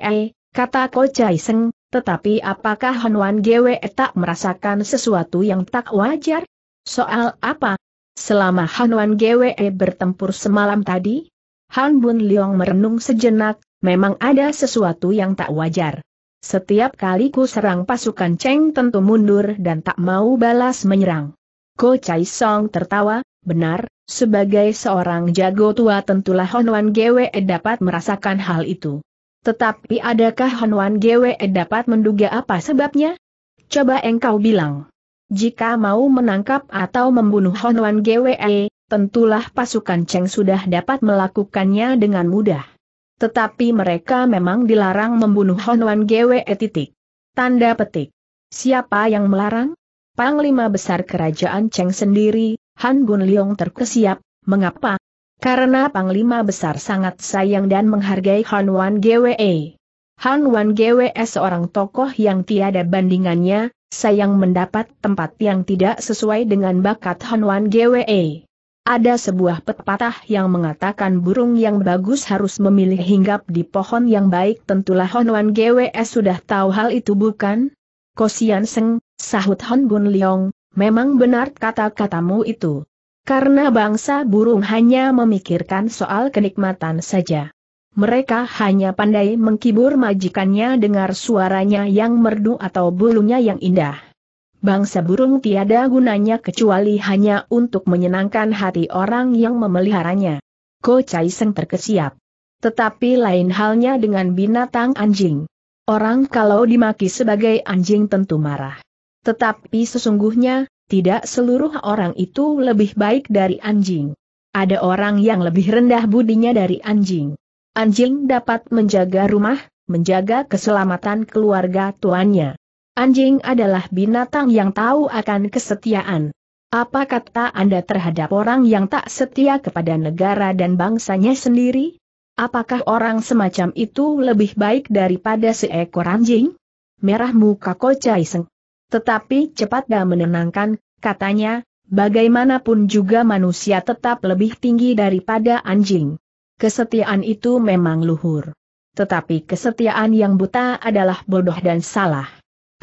kata Ko Chai Seng, tetapi apakah Honwan Gwe tak merasakan sesuatu yang tak wajar? Soal apa? Selama Hanwan Gwe bertempur semalam tadi, Han Bun Leong merenung sejenak, memang ada sesuatu yang tak wajar. Setiap kali ku serang pasukan Cheng tentu mundur dan tak mau balas menyerang. Ko Chai Song tertawa, benar, sebagai seorang jago tua tentulah Honwan Gwe dapat merasakan hal itu. Tetapi adakah Wan GWE dapat menduga apa sebabnya? Coba engkau bilang. Jika mau menangkap atau membunuh Wan GWE, tentulah pasukan Cheng sudah dapat melakukannya dengan mudah. Tetapi mereka memang dilarang membunuh Honwan GWE titik. Tanda petik. Siapa yang melarang? Panglima Besar Kerajaan Cheng sendiri, Han Gun Liong terkesiap, mengapa? Karena Panglima Besar sangat sayang dan menghargai Han Wan Gwe. Han Wan Gwe seorang tokoh yang tiada bandingannya, sayang mendapat tempat yang tidak sesuai dengan bakat Han Wan Gwe. Ada sebuah pepatah yang mengatakan burung yang bagus harus memilih hinggap di pohon yang baik tentulah Han Wan Gwe sudah tahu hal itu bukan? Kosian Seng, sahut Han Bun Leong, memang benar kata-katamu itu. Karena bangsa burung hanya memikirkan soal kenikmatan saja. Mereka hanya pandai mengkibur majikannya dengar suaranya yang merdu atau bulunya yang indah. Bangsa burung tiada gunanya kecuali hanya untuk menyenangkan hati orang yang memeliharanya. Ko Seng terkesiap. Tetapi lain halnya dengan binatang anjing. Orang kalau dimaki sebagai anjing tentu marah. Tetapi sesungguhnya, tidak seluruh orang itu lebih baik dari anjing. Ada orang yang lebih rendah budinya dari anjing. Anjing dapat menjaga rumah, menjaga keselamatan keluarga tuannya. Anjing adalah binatang yang tahu akan kesetiaan. Apa kata Anda terhadap orang yang tak setia kepada negara dan bangsanya sendiri? Apakah orang semacam itu lebih baik daripada seekor anjing? Merah muka kocai seng. Tetapi cepat dan menenangkan, katanya, bagaimanapun juga manusia tetap lebih tinggi daripada anjing. Kesetiaan itu memang luhur. Tetapi kesetiaan yang buta adalah bodoh dan salah.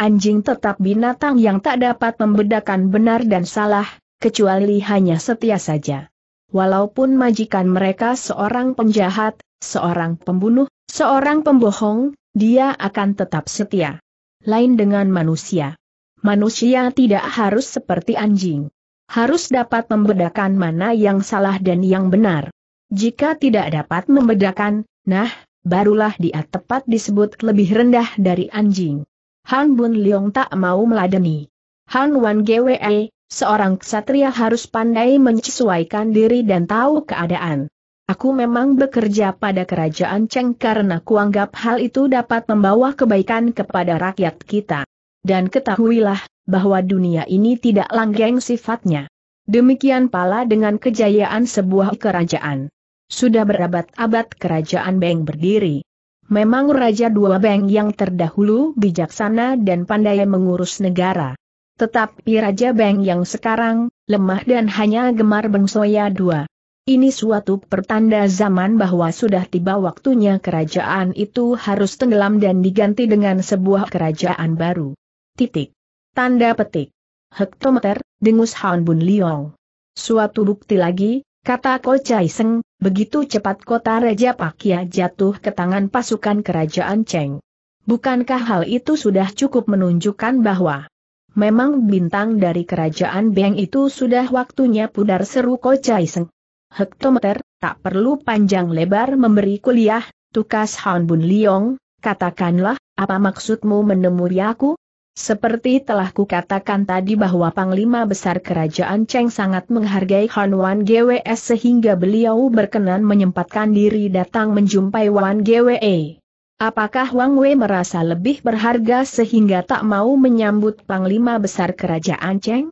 Anjing tetap binatang yang tak dapat membedakan benar dan salah, kecuali hanya setia saja. Walaupun majikan mereka seorang penjahat, seorang pembunuh, seorang pembohong, dia akan tetap setia. Lain dengan manusia. Manusia tidak harus seperti anjing. Harus dapat membedakan mana yang salah dan yang benar. Jika tidak dapat membedakan, nah, barulah dia tepat disebut lebih rendah dari anjing. Han Bun Leong tak mau meladeni. Han Wan Gwe, seorang ksatria harus pandai menyesuaikan diri dan tahu keadaan. Aku memang bekerja pada kerajaan Cheng karena kuanggap hal itu dapat membawa kebaikan kepada rakyat kita dan ketahuilah, bahwa dunia ini tidak langgeng sifatnya. Demikian pala dengan kejayaan sebuah kerajaan. Sudah berabad-abad kerajaan Beng berdiri. Memang Raja Dua Beng yang terdahulu bijaksana dan pandai mengurus negara. Tetapi Raja Beng yang sekarang, lemah dan hanya gemar bengsoya dua. Ini suatu pertanda zaman bahwa sudah tiba waktunya kerajaan itu harus tenggelam dan diganti dengan sebuah kerajaan baru. Titik. Tanda petik. Hektometer, dengus Han Bun Liong. Suatu bukti lagi, kata Ko Chai Seng, begitu cepat kota Raja Pakia jatuh ke tangan pasukan kerajaan Cheng. Bukankah hal itu sudah cukup menunjukkan bahwa Memang bintang dari kerajaan Beng itu sudah waktunya pudar seru Ko Chai Seng. Hektometer, tak perlu panjang lebar memberi kuliah, tukas Han Bun Liong, katakanlah, apa maksudmu menemui aku? Seperti telah kukatakan tadi bahwa Panglima Besar Kerajaan Cheng sangat menghargai Han Wan GWS sehingga beliau berkenan menyempatkan diri datang menjumpai Wan GWE. Apakah Wang Wei merasa lebih berharga sehingga tak mau menyambut Panglima Besar Kerajaan Cheng?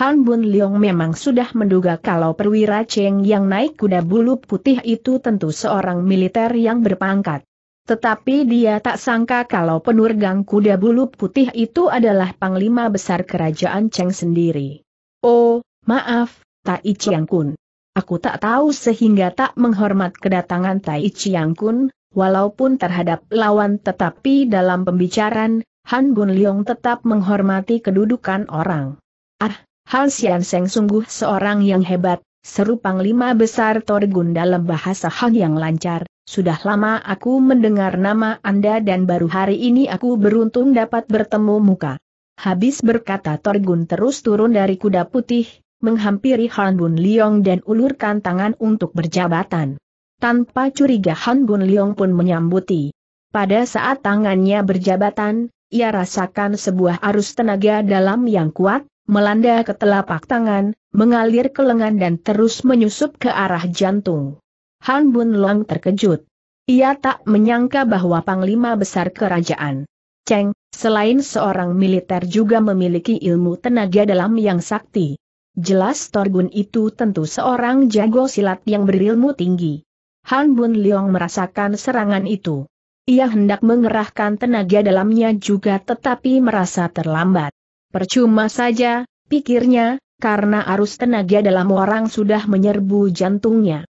Han Bun Leong memang sudah menduga kalau perwira Cheng yang naik kuda bulu putih itu tentu seorang militer yang berpangkat. Tetapi dia tak sangka kalau penurgang kuda bulu putih itu adalah panglima besar kerajaan Cheng sendiri. Oh, maaf, Tai Chiang Kun. Aku tak tahu sehingga tak menghormat kedatangan Tai Chiang Kun, walaupun terhadap lawan tetapi dalam pembicaraan, Han Bun Leong tetap menghormati kedudukan orang. Ah, Han Xian Seng sungguh seorang yang hebat, seru panglima besar Torgun dalam bahasa Han yang lancar, sudah lama aku mendengar nama Anda dan baru hari ini aku beruntung dapat bertemu muka. Habis berkata Torgun terus turun dari kuda putih, menghampiri Han Bun Liong dan ulurkan tangan untuk berjabatan. Tanpa curiga Han Bun Liong pun menyambuti. Pada saat tangannya berjabatan, ia rasakan sebuah arus tenaga dalam yang kuat, melanda ke telapak tangan, mengalir ke lengan dan terus menyusup ke arah jantung. Han Bun Long terkejut. Ia tak menyangka bahwa Panglima Besar Kerajaan Cheng, selain seorang militer juga memiliki ilmu tenaga dalam yang sakti. Jelas Torgun itu tentu seorang jago silat yang berilmu tinggi. Han Bun Leong merasakan serangan itu. Ia hendak mengerahkan tenaga dalamnya juga tetapi merasa terlambat. Percuma saja, pikirnya, karena arus tenaga dalam orang sudah menyerbu jantungnya.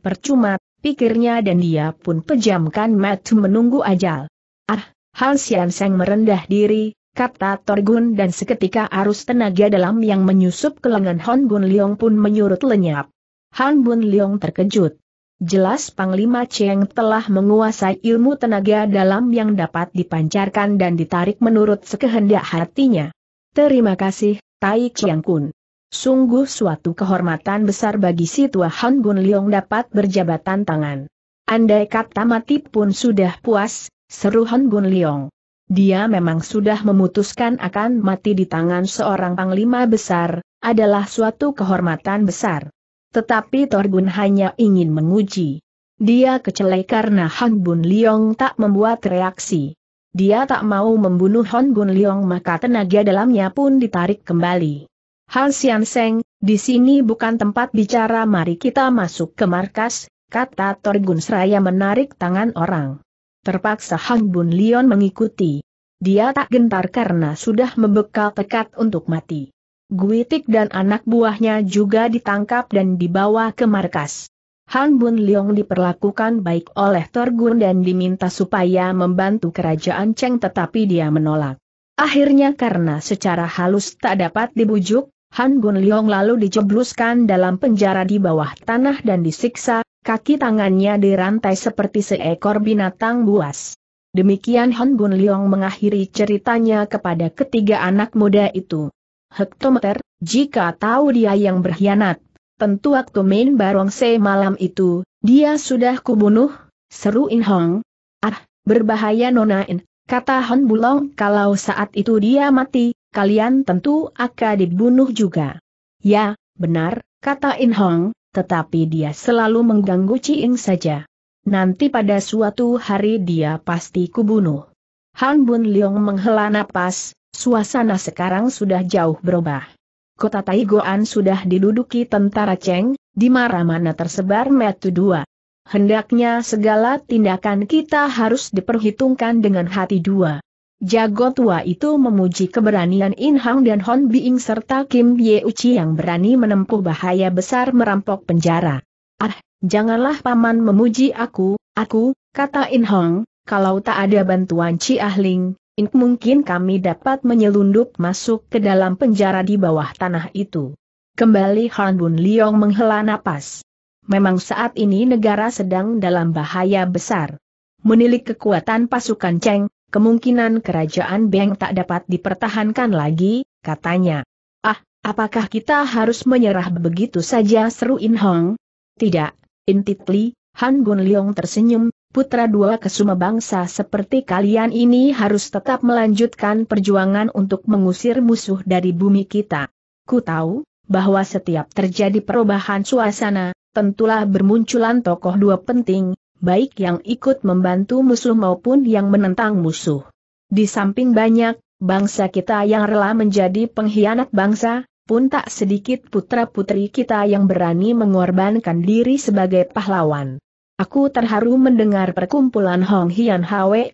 Percuma, pikirnya dan dia pun pejamkan mata menunggu ajal. Ah, Han Xian Seng merendah diri, kata Torgun dan seketika arus tenaga dalam yang menyusup ke lengan Han Bun Leong pun menyurut lenyap. Han Bun Leong terkejut. Jelas Panglima Cheng telah menguasai ilmu tenaga dalam yang dapat dipancarkan dan ditarik menurut sekehendak hatinya. Terima kasih, Tai Chiang Kun. Sungguh suatu kehormatan besar bagi si tua Han Bun Leong dapat berjabatan tangan. Andai kata mati pun sudah puas, seru Han Bun Leong. Dia memang sudah memutuskan akan mati di tangan seorang panglima besar, adalah suatu kehormatan besar. Tetapi Torgun hanya ingin menguji. Dia kecelai karena Han Bun Leong tak membuat reaksi. Dia tak mau membunuh Han Bun Leong maka tenaga dalamnya pun ditarik kembali. Hal Sian Seng, di sini bukan tempat bicara mari kita masuk ke markas, kata Torgun Seraya menarik tangan orang. Terpaksa Hang Bun Lion mengikuti. Dia tak gentar karena sudah membekal tekad untuk mati. Guitik dan anak buahnya juga ditangkap dan dibawa ke markas. Han Bun Leong diperlakukan baik oleh Torgun dan diminta supaya membantu kerajaan Cheng tetapi dia menolak. Akhirnya karena secara halus tak dapat dibujuk, Han Bun Leong lalu dijebluskan dalam penjara di bawah tanah dan disiksa, kaki tangannya dirantai seperti seekor binatang buas. Demikian Han Bun Leong mengakhiri ceritanya kepada ketiga anak muda itu. Hektometer, jika tahu dia yang berkhianat, tentu waktu main se malam itu, dia sudah kubunuh, seru In Hong. Ah, berbahaya Nona In, kata Han Bulong kalau saat itu dia mati, kalian tentu akan dibunuh juga. Ya, benar, kata In Hong, tetapi dia selalu mengganggu Ciing saja. Nanti pada suatu hari dia pasti kubunuh. Han Bun Leong menghela napas, suasana sekarang sudah jauh berubah. Kota Taigoan sudah diduduki tentara Cheng, di mana-mana tersebar metu dua. Hendaknya segala tindakan kita harus diperhitungkan dengan hati dua. Jago tua itu memuji keberanian In Hang dan Hon Biing serta Kim Ye Uchi yang berani menempuh bahaya besar merampok penjara. Ah, janganlah paman memuji aku, aku, kata In Hang, kalau tak ada bantuan Ci Ahling, In mungkin kami dapat menyelundup masuk ke dalam penjara di bawah tanah itu. Kembali Han Bun Liong menghela napas. Memang saat ini negara sedang dalam bahaya besar. Menilik kekuatan pasukan Cheng, kemungkinan kerajaan Beng tak dapat dipertahankan lagi, katanya. Ah, apakah kita harus menyerah begitu saja seru In Hong? Tidak, Intitli, Han Gun Leong tersenyum, putra dua kesuma bangsa seperti kalian ini harus tetap melanjutkan perjuangan untuk mengusir musuh dari bumi kita. Ku tahu, bahwa setiap terjadi perubahan suasana, tentulah bermunculan tokoh dua penting, baik yang ikut membantu musuh maupun yang menentang musuh. Di samping banyak, bangsa kita yang rela menjadi pengkhianat bangsa, pun tak sedikit putra-putri kita yang berani mengorbankan diri sebagai pahlawan. Aku terharu mendengar perkumpulan Hong Hian Hwe.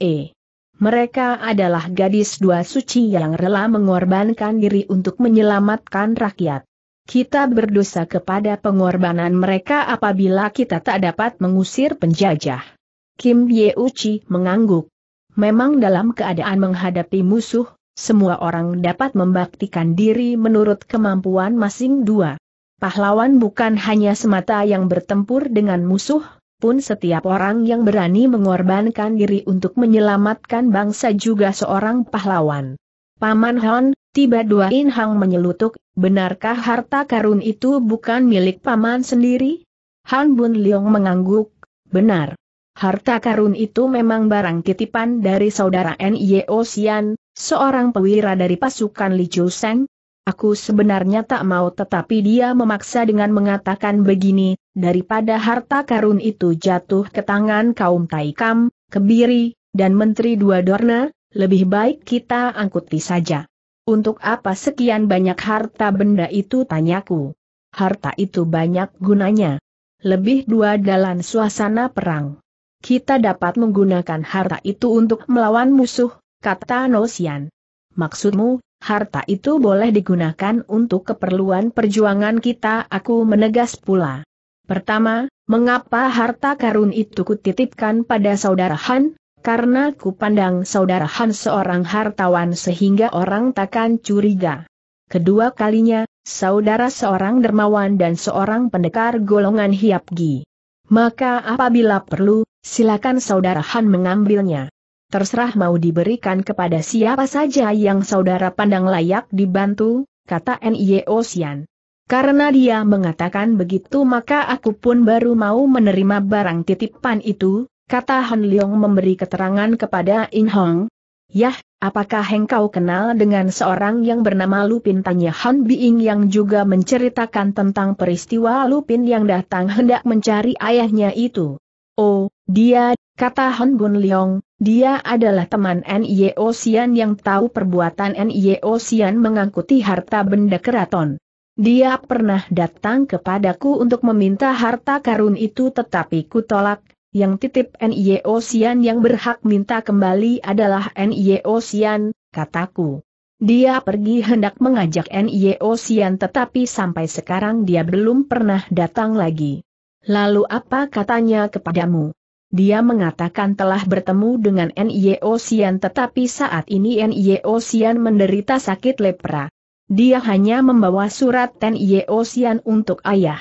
Mereka adalah gadis dua suci yang rela mengorbankan diri untuk menyelamatkan rakyat kita berdosa kepada pengorbanan mereka apabila kita tak dapat mengusir penjajah. Kim Ye Uchi mengangguk. Memang dalam keadaan menghadapi musuh, semua orang dapat membaktikan diri menurut kemampuan masing dua. Pahlawan bukan hanya semata yang bertempur dengan musuh, pun setiap orang yang berani mengorbankan diri untuk menyelamatkan bangsa juga seorang pahlawan. Paman Hon, tiba dua In Hang menyelutuk benarkah harta karun itu bukan milik paman sendiri? Han Bun Leong mengangguk, benar. Harta karun itu memang barang titipan dari saudara N.Y.O. Sian, seorang pewira dari pasukan Li Jiu Seng. Aku sebenarnya tak mau tetapi dia memaksa dengan mengatakan begini, daripada harta karun itu jatuh ke tangan kaum Taikam, Kebiri, dan Menteri Dua Dorna, lebih baik kita angkuti saja. Untuk apa sekian banyak harta benda itu tanyaku. Harta itu banyak gunanya. Lebih dua dalam suasana perang. Kita dapat menggunakan harta itu untuk melawan musuh, kata Nosian. Maksudmu, harta itu boleh digunakan untuk keperluan perjuangan kita aku menegas pula. Pertama, mengapa harta karun itu kutitipkan pada saudara Han? Karena kupandang saudara Han seorang hartawan sehingga orang takkan curiga. Kedua kalinya, saudara seorang dermawan dan seorang pendekar golongan Hiapgi. Maka apabila perlu, silakan saudara Han mengambilnya. Terserah mau diberikan kepada siapa saja yang saudara pandang layak dibantu, kata Nye Osian. Karena dia mengatakan begitu maka aku pun baru mau menerima barang titipan itu, Kata Han Leong memberi keterangan kepada In Hong. Yah, apakah engkau kenal dengan seorang yang bernama Lupin? Tanya Han Biing yang juga menceritakan tentang peristiwa Lupin yang datang hendak mencari ayahnya itu. Oh, dia, kata Han Bun Leong, dia adalah teman N.I.O. Sian yang tahu perbuatan N.I.O. Sian mengangkuti harta benda keraton. Dia pernah datang kepadaku untuk meminta harta karun itu tetapi kutolak yang titip NIO e Sian yang berhak minta kembali adalah NIO e Sian, kataku. Dia pergi hendak mengajak NIO e Sian tetapi sampai sekarang dia belum pernah datang lagi. Lalu apa katanya kepadamu? Dia mengatakan telah bertemu dengan NIO Sian tetapi saat ini NIO Sian menderita sakit lepra. Dia hanya membawa surat NIO Sian untuk ayah.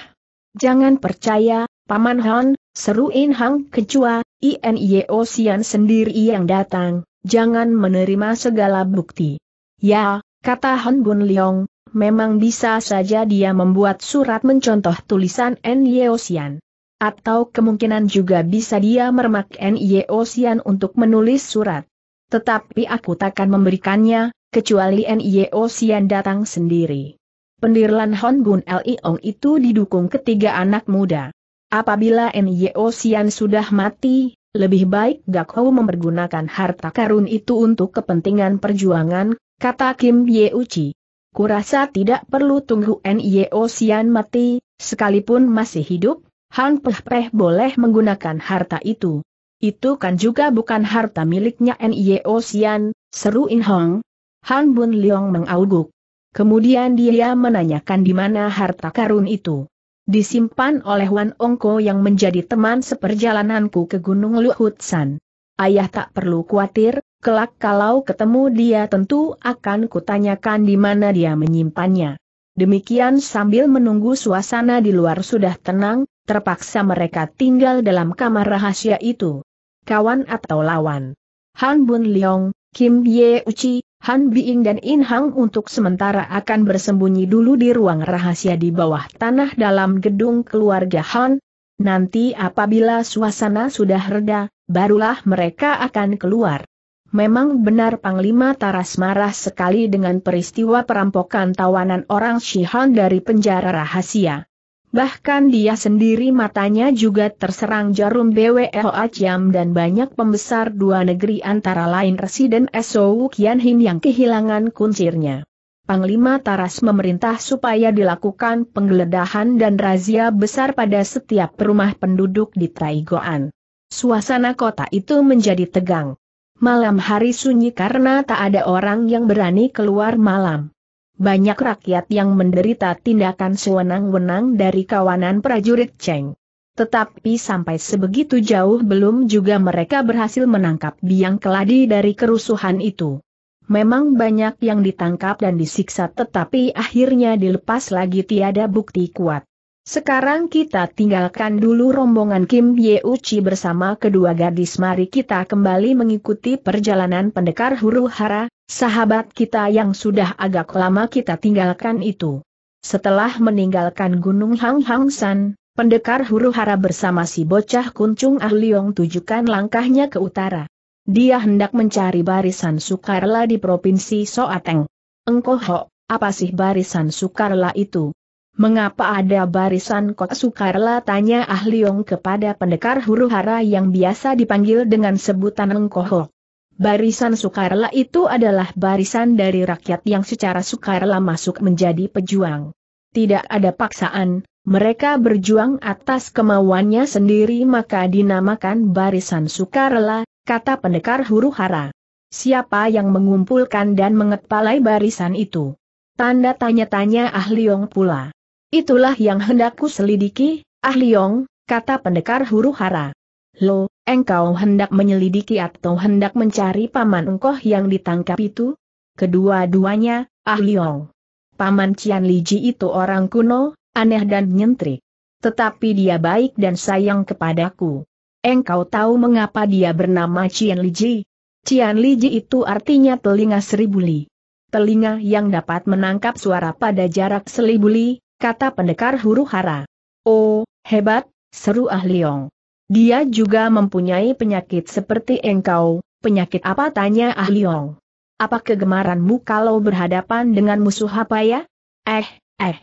Jangan percaya, Paman Hon. Seru In Hang Kecua, INYO Sian sendiri yang datang, jangan menerima segala bukti. Ya, kata Han Bun Leong, memang bisa saja dia membuat surat mencontoh tulisan NYO Sian. Atau kemungkinan juga bisa dia meremak NYO Sian untuk menulis surat. Tetapi aku takkan memberikannya, kecuali NYO Sian datang sendiri. Pendirian Hon Bun Liong itu didukung ketiga anak muda. Apabila Nyo Sian sudah mati, lebih baik Gakou mempergunakan harta karun itu untuk kepentingan perjuangan, kata Kim Yeuchi. Kurasa tidak perlu tunggu Nyo Sian mati, sekalipun masih hidup, Han Peh Peh boleh menggunakan harta itu. Itu kan juga bukan harta miliknya Nio Sian, seru In Hong. Han Bun Leong mengauguk. Kemudian dia menanyakan di mana harta karun itu. Disimpan oleh Wan Ongko yang menjadi teman seperjalananku ke Gunung Luhutsan. Ayah tak perlu khawatir, kelak kalau ketemu dia tentu akan kutanyakan di mana dia menyimpannya. Demikian sambil menunggu suasana di luar sudah tenang, terpaksa mereka tinggal dalam kamar rahasia itu. Kawan atau lawan? Han Bun Leong, Kim Ye Uchi, Han Biing dan In Hang untuk sementara akan bersembunyi dulu di ruang rahasia di bawah tanah dalam gedung keluarga Han. Nanti apabila suasana sudah reda, barulah mereka akan keluar. Memang benar Panglima Taras marah sekali dengan peristiwa perampokan tawanan orang Shihan dari penjara rahasia. Bahkan dia sendiri matanya juga terserang jarum BWO Aciam dan banyak pembesar dua negeri antara lain Residen Esou Kian Hin yang kehilangan kuncirnya. Panglima Taras memerintah supaya dilakukan penggeledahan dan razia besar pada setiap rumah penduduk di Taigoan. Suasana kota itu menjadi tegang. Malam hari sunyi karena tak ada orang yang berani keluar malam banyak rakyat yang menderita tindakan sewenang-wenang dari kawanan prajurit Cheng. Tetapi sampai sebegitu jauh belum juga mereka berhasil menangkap biang keladi dari kerusuhan itu. Memang banyak yang ditangkap dan disiksa tetapi akhirnya dilepas lagi tiada bukti kuat. Sekarang kita tinggalkan dulu rombongan Kim Ye Uchi bersama kedua gadis mari kita kembali mengikuti perjalanan pendekar huru hara, Sahabat kita yang sudah agak lama kita tinggalkan itu. Setelah meninggalkan Gunung Hang Hang San, pendekar huru hara bersama si bocah kuncung Ah Liong tujukan langkahnya ke utara. Dia hendak mencari barisan Sukarla di Provinsi Soateng. Engkau Ho, apa sih barisan Sukarla itu? Mengapa ada barisan kok Sukarla tanya Ah Liong kepada pendekar huru hara yang biasa dipanggil dengan sebutan Engkohok. Barisan sukarela itu adalah barisan dari rakyat yang secara sukarela masuk menjadi pejuang. Tidak ada paksaan, mereka berjuang atas kemauannya sendiri maka dinamakan barisan sukarela, kata pendekar huru hara. Siapa yang mengumpulkan dan mengepalai barisan itu? Tanda tanya-tanya Ahliong pula. Itulah yang hendakku selidiki, Ahliong, kata pendekar huru hara. Lo, engkau hendak menyelidiki atau hendak mencari paman engkoh yang ditangkap itu? Kedua-duanya, ah Liong. Paman Cian Liji itu orang kuno, aneh dan nyentrik. Tetapi dia baik dan sayang kepadaku. Engkau tahu mengapa dia bernama Cian Liji? Cian Liji itu artinya telinga seribu li. Telinga yang dapat menangkap suara pada jarak seribu li, kata pendekar huru hara. Oh, hebat, seru ah Liong. Dia juga mempunyai penyakit seperti engkau, penyakit apa tanya Ah Liong. Apa kegemaranmu kalau berhadapan dengan musuh apa ya? Eh, eh,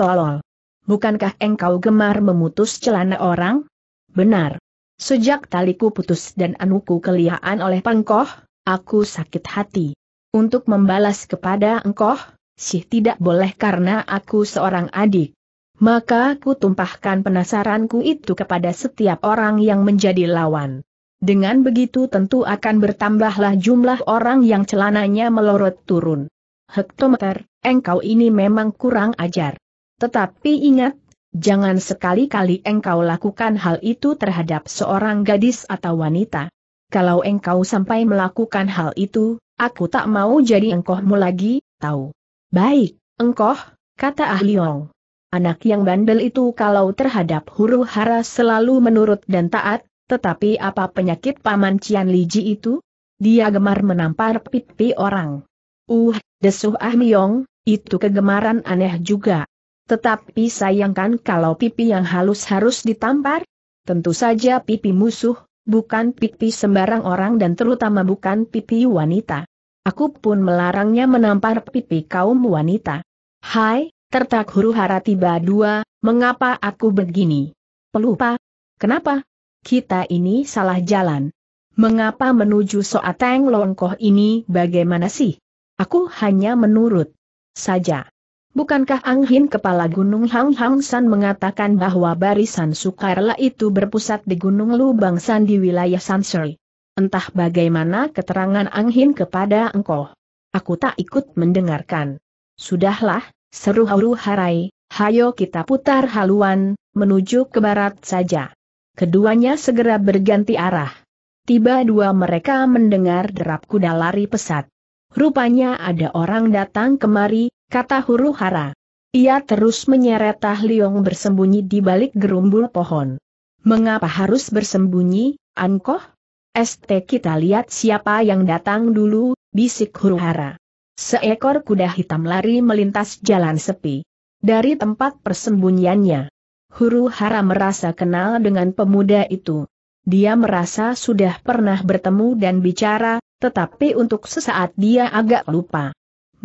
tolol. Bukankah engkau gemar memutus celana orang? Benar. Sejak taliku putus dan anuku keliaan oleh pengkoh, aku sakit hati. Untuk membalas kepada engkoh, sih tidak boleh karena aku seorang adik maka ku tumpahkan penasaranku itu kepada setiap orang yang menjadi lawan. Dengan begitu tentu akan bertambahlah jumlah orang yang celananya melorot turun. Hektometer, engkau ini memang kurang ajar. Tetapi ingat, jangan sekali-kali engkau lakukan hal itu terhadap seorang gadis atau wanita. Kalau engkau sampai melakukan hal itu, aku tak mau jadi engkohmu lagi, tahu. Baik, engkoh, kata Ahliong. Anak yang bandel itu kalau terhadap huru hara selalu menurut dan taat, tetapi apa penyakit paman Cian Liji itu? Dia gemar menampar pipi orang. Uh, desuh Ah Myong, itu kegemaran aneh juga. Tetapi sayangkan kalau pipi yang halus harus ditampar? Tentu saja pipi musuh, bukan pipi sembarang orang dan terutama bukan pipi wanita. Aku pun melarangnya menampar pipi kaum wanita. Hai, Tertak huru hara tiba dua, mengapa aku begini? Pelupa? Kenapa? Kita ini salah jalan. Mengapa menuju Soateng Longkoh ini bagaimana sih? Aku hanya menurut saja. Bukankah Anghin Kepala Gunung Hang Hang San mengatakan bahwa barisan Sukarela itu berpusat di Gunung Lubang San di wilayah Sanseri? Entah bagaimana keterangan Anghin kepada engkau. Aku tak ikut mendengarkan. Sudahlah, Seru hauru harai, hayo kita putar haluan, menuju ke barat saja. Keduanya segera berganti arah. Tiba dua mereka mendengar derap kuda lari pesat. Rupanya ada orang datang kemari, kata huru hara. Ia terus menyeret Tah Liong bersembunyi di balik gerumbul pohon. Mengapa harus bersembunyi, Ankoh? ST kita lihat siapa yang datang dulu, bisik huru hara. Seekor kuda hitam lari melintas jalan sepi. Dari tempat persembunyiannya, Huru Hara merasa kenal dengan pemuda itu. Dia merasa sudah pernah bertemu dan bicara, tetapi untuk sesaat dia agak lupa.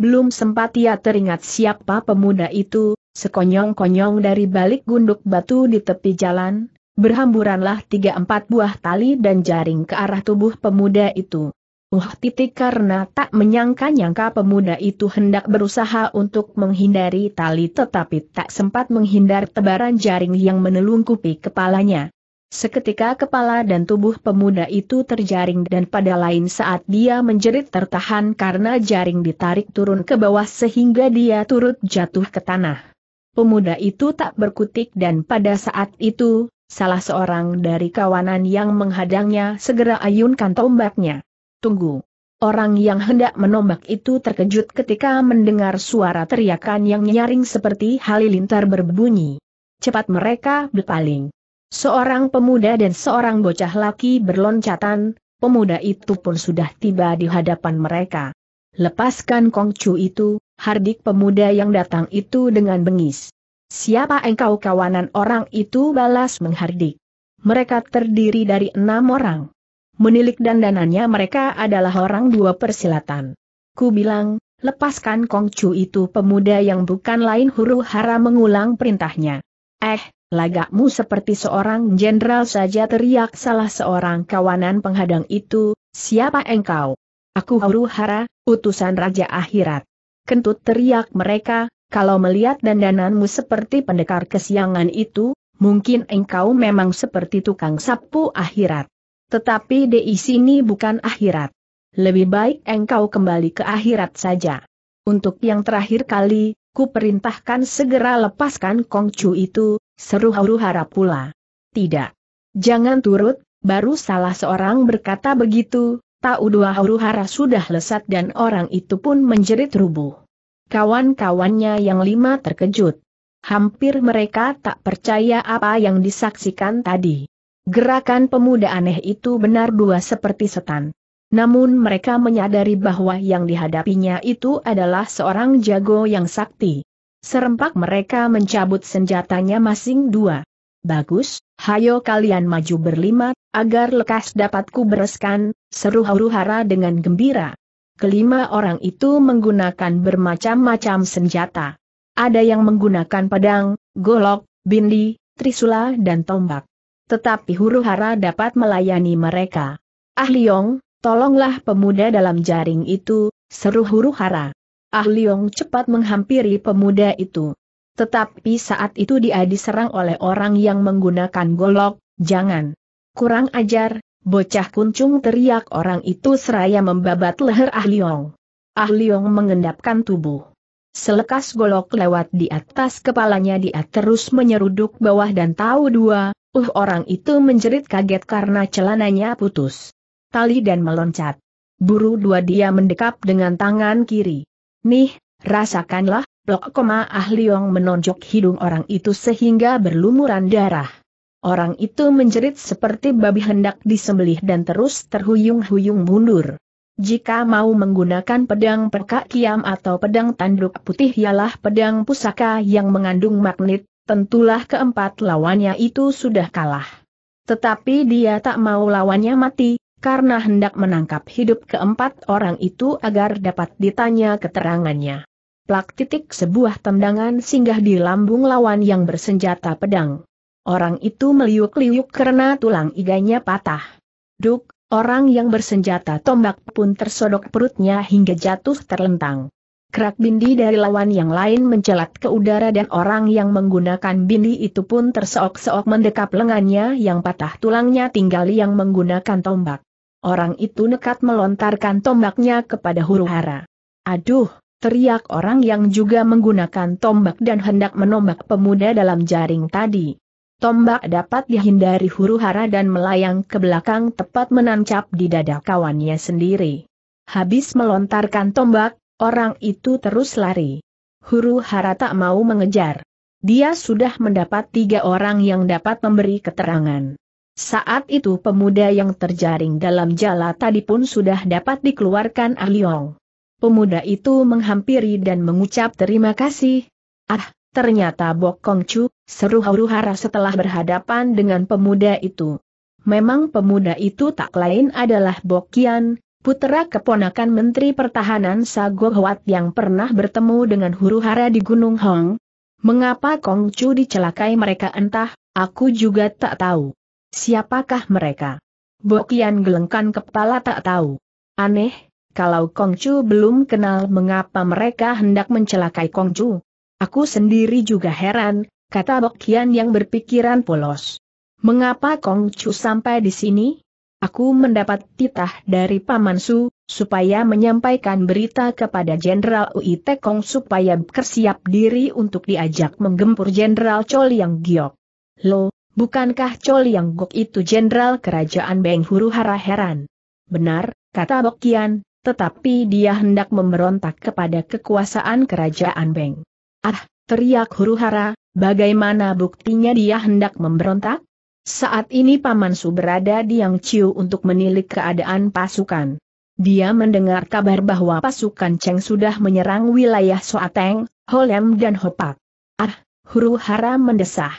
Belum sempat ia teringat siapa pemuda itu, sekonyong-konyong dari balik gunduk batu di tepi jalan, berhamburanlah tiga empat buah tali dan jaring ke arah tubuh pemuda itu. Uh titik karena tak menyangka-nyangka pemuda itu hendak berusaha untuk menghindari tali tetapi tak sempat menghindar tebaran jaring yang menelungkupi kepalanya. Seketika kepala dan tubuh pemuda itu terjaring dan pada lain saat dia menjerit tertahan karena jaring ditarik turun ke bawah sehingga dia turut jatuh ke tanah. Pemuda itu tak berkutik dan pada saat itu, salah seorang dari kawanan yang menghadangnya segera ayunkan tombaknya. Tunggu. Orang yang hendak menombak itu terkejut ketika mendengar suara teriakan yang nyaring seperti halilintar berbunyi. Cepat mereka berpaling. Seorang pemuda dan seorang bocah laki berloncatan, pemuda itu pun sudah tiba di hadapan mereka. Lepaskan Kongcu itu, hardik pemuda yang datang itu dengan bengis. Siapa engkau kawanan orang itu balas menghardik. Mereka terdiri dari enam orang menilik dandanannya mereka adalah orang dua persilatan. Ku bilang, lepaskan Kong itu pemuda yang bukan lain huru hara mengulang perintahnya. Eh, lagakmu seperti seorang jenderal saja teriak salah seorang kawanan penghadang itu, siapa engkau? Aku huru hara, utusan Raja Akhirat. Kentut teriak mereka, kalau melihat dandananmu seperti pendekar kesiangan itu, mungkin engkau memang seperti tukang sapu akhirat. Tetapi di sini bukan akhirat. Lebih baik engkau kembali ke akhirat saja. Untuk yang terakhir kali, ku perintahkan segera lepaskan Kongcu itu, seru hara pula. Tidak. Jangan turut, baru salah seorang berkata begitu, tahu dua hara sudah lesat dan orang itu pun menjerit rubuh. Kawan-kawannya yang lima terkejut. Hampir mereka tak percaya apa yang disaksikan tadi. Gerakan pemuda aneh itu benar dua seperti setan. Namun mereka menyadari bahwa yang dihadapinya itu adalah seorang jago yang sakti. Serempak mereka mencabut senjatanya masing dua. Bagus, hayo kalian maju berlima, agar lekas dapatku bereskan, seru huru-hara dengan gembira. Kelima orang itu menggunakan bermacam-macam senjata. Ada yang menggunakan pedang, golok, bindi, trisula dan tombak tetapi huru hara dapat melayani mereka. Ah Liong, tolonglah pemuda dalam jaring itu, seru huru hara. Ah Liong cepat menghampiri pemuda itu. Tetapi saat itu dia diserang oleh orang yang menggunakan golok, jangan. Kurang ajar, bocah kuncung teriak orang itu seraya membabat leher Ah Liong. Ah Liong mengendapkan tubuh. Selekas golok lewat di atas kepalanya dia terus menyeruduk bawah dan tahu dua, Uh orang itu menjerit kaget karena celananya putus. Tali dan meloncat. Buru dua dia mendekap dengan tangan kiri. Nih, rasakanlah, blok Koma ahli yang menonjok hidung orang itu sehingga berlumuran darah. Orang itu menjerit seperti babi hendak disembelih dan terus terhuyung-huyung mundur. Jika mau menggunakan pedang perkak kiam atau pedang tanduk putih ialah pedang pusaka yang mengandung magnet, tentulah keempat lawannya itu sudah kalah. Tetapi dia tak mau lawannya mati, karena hendak menangkap hidup keempat orang itu agar dapat ditanya keterangannya. Plak titik sebuah tendangan singgah di lambung lawan yang bersenjata pedang. Orang itu meliuk-liuk karena tulang iganya patah. Duk, orang yang bersenjata tombak pun tersodok perutnya hingga jatuh terlentang. Kerak bindi dari lawan yang lain mencelat ke udara dan orang yang menggunakan bindi itu pun terseok-seok mendekap lengannya yang patah tulangnya tinggal yang menggunakan tombak. Orang itu nekat melontarkan tombaknya kepada huru hara. Aduh, teriak orang yang juga menggunakan tombak dan hendak menombak pemuda dalam jaring tadi. Tombak dapat dihindari huru hara dan melayang ke belakang tepat menancap di dada kawannya sendiri. Habis melontarkan tombak, Orang itu terus lari. Huru hara tak mau mengejar. Dia sudah mendapat tiga orang yang dapat memberi keterangan. Saat itu pemuda yang terjaring dalam jala tadi pun sudah dapat dikeluarkan Aliong. Ah pemuda itu menghampiri dan mengucap terima kasih. Ah, ternyata Bok Kong Chu, seru huru-hara setelah berhadapan dengan pemuda itu. Memang pemuda itu tak lain adalah Bok Kian, Putera keponakan Menteri Pertahanan Sago yang pernah bertemu dengan huru hara di Gunung Hong. Mengapa Kong Chu dicelakai mereka entah, aku juga tak tahu. Siapakah mereka? Bokian gelengkan kepala tak tahu. Aneh, kalau Kong Chu belum kenal mengapa mereka hendak mencelakai Kong Chu. Aku sendiri juga heran, kata Bokian yang berpikiran polos. Mengapa Kong Chu sampai di sini? Aku mendapat titah dari Paman Su, supaya menyampaikan berita kepada Jenderal Ui Tekong supaya bersiap diri untuk diajak menggempur Jenderal Chol Yang Giok. Lo, bukankah Chol Yang Giok itu Jenderal Kerajaan Beng Huru Hara heran? Benar, kata Bokian, tetapi dia hendak memberontak kepada kekuasaan Kerajaan Beng. Ah, teriak huru hara, bagaimana buktinya dia hendak memberontak? Saat ini Paman Su berada di yang Chiu untuk menilik keadaan pasukan. Dia mendengar kabar bahwa pasukan Cheng sudah menyerang wilayah Soateng, Holem dan Hopak. Ah, huru hara mendesah.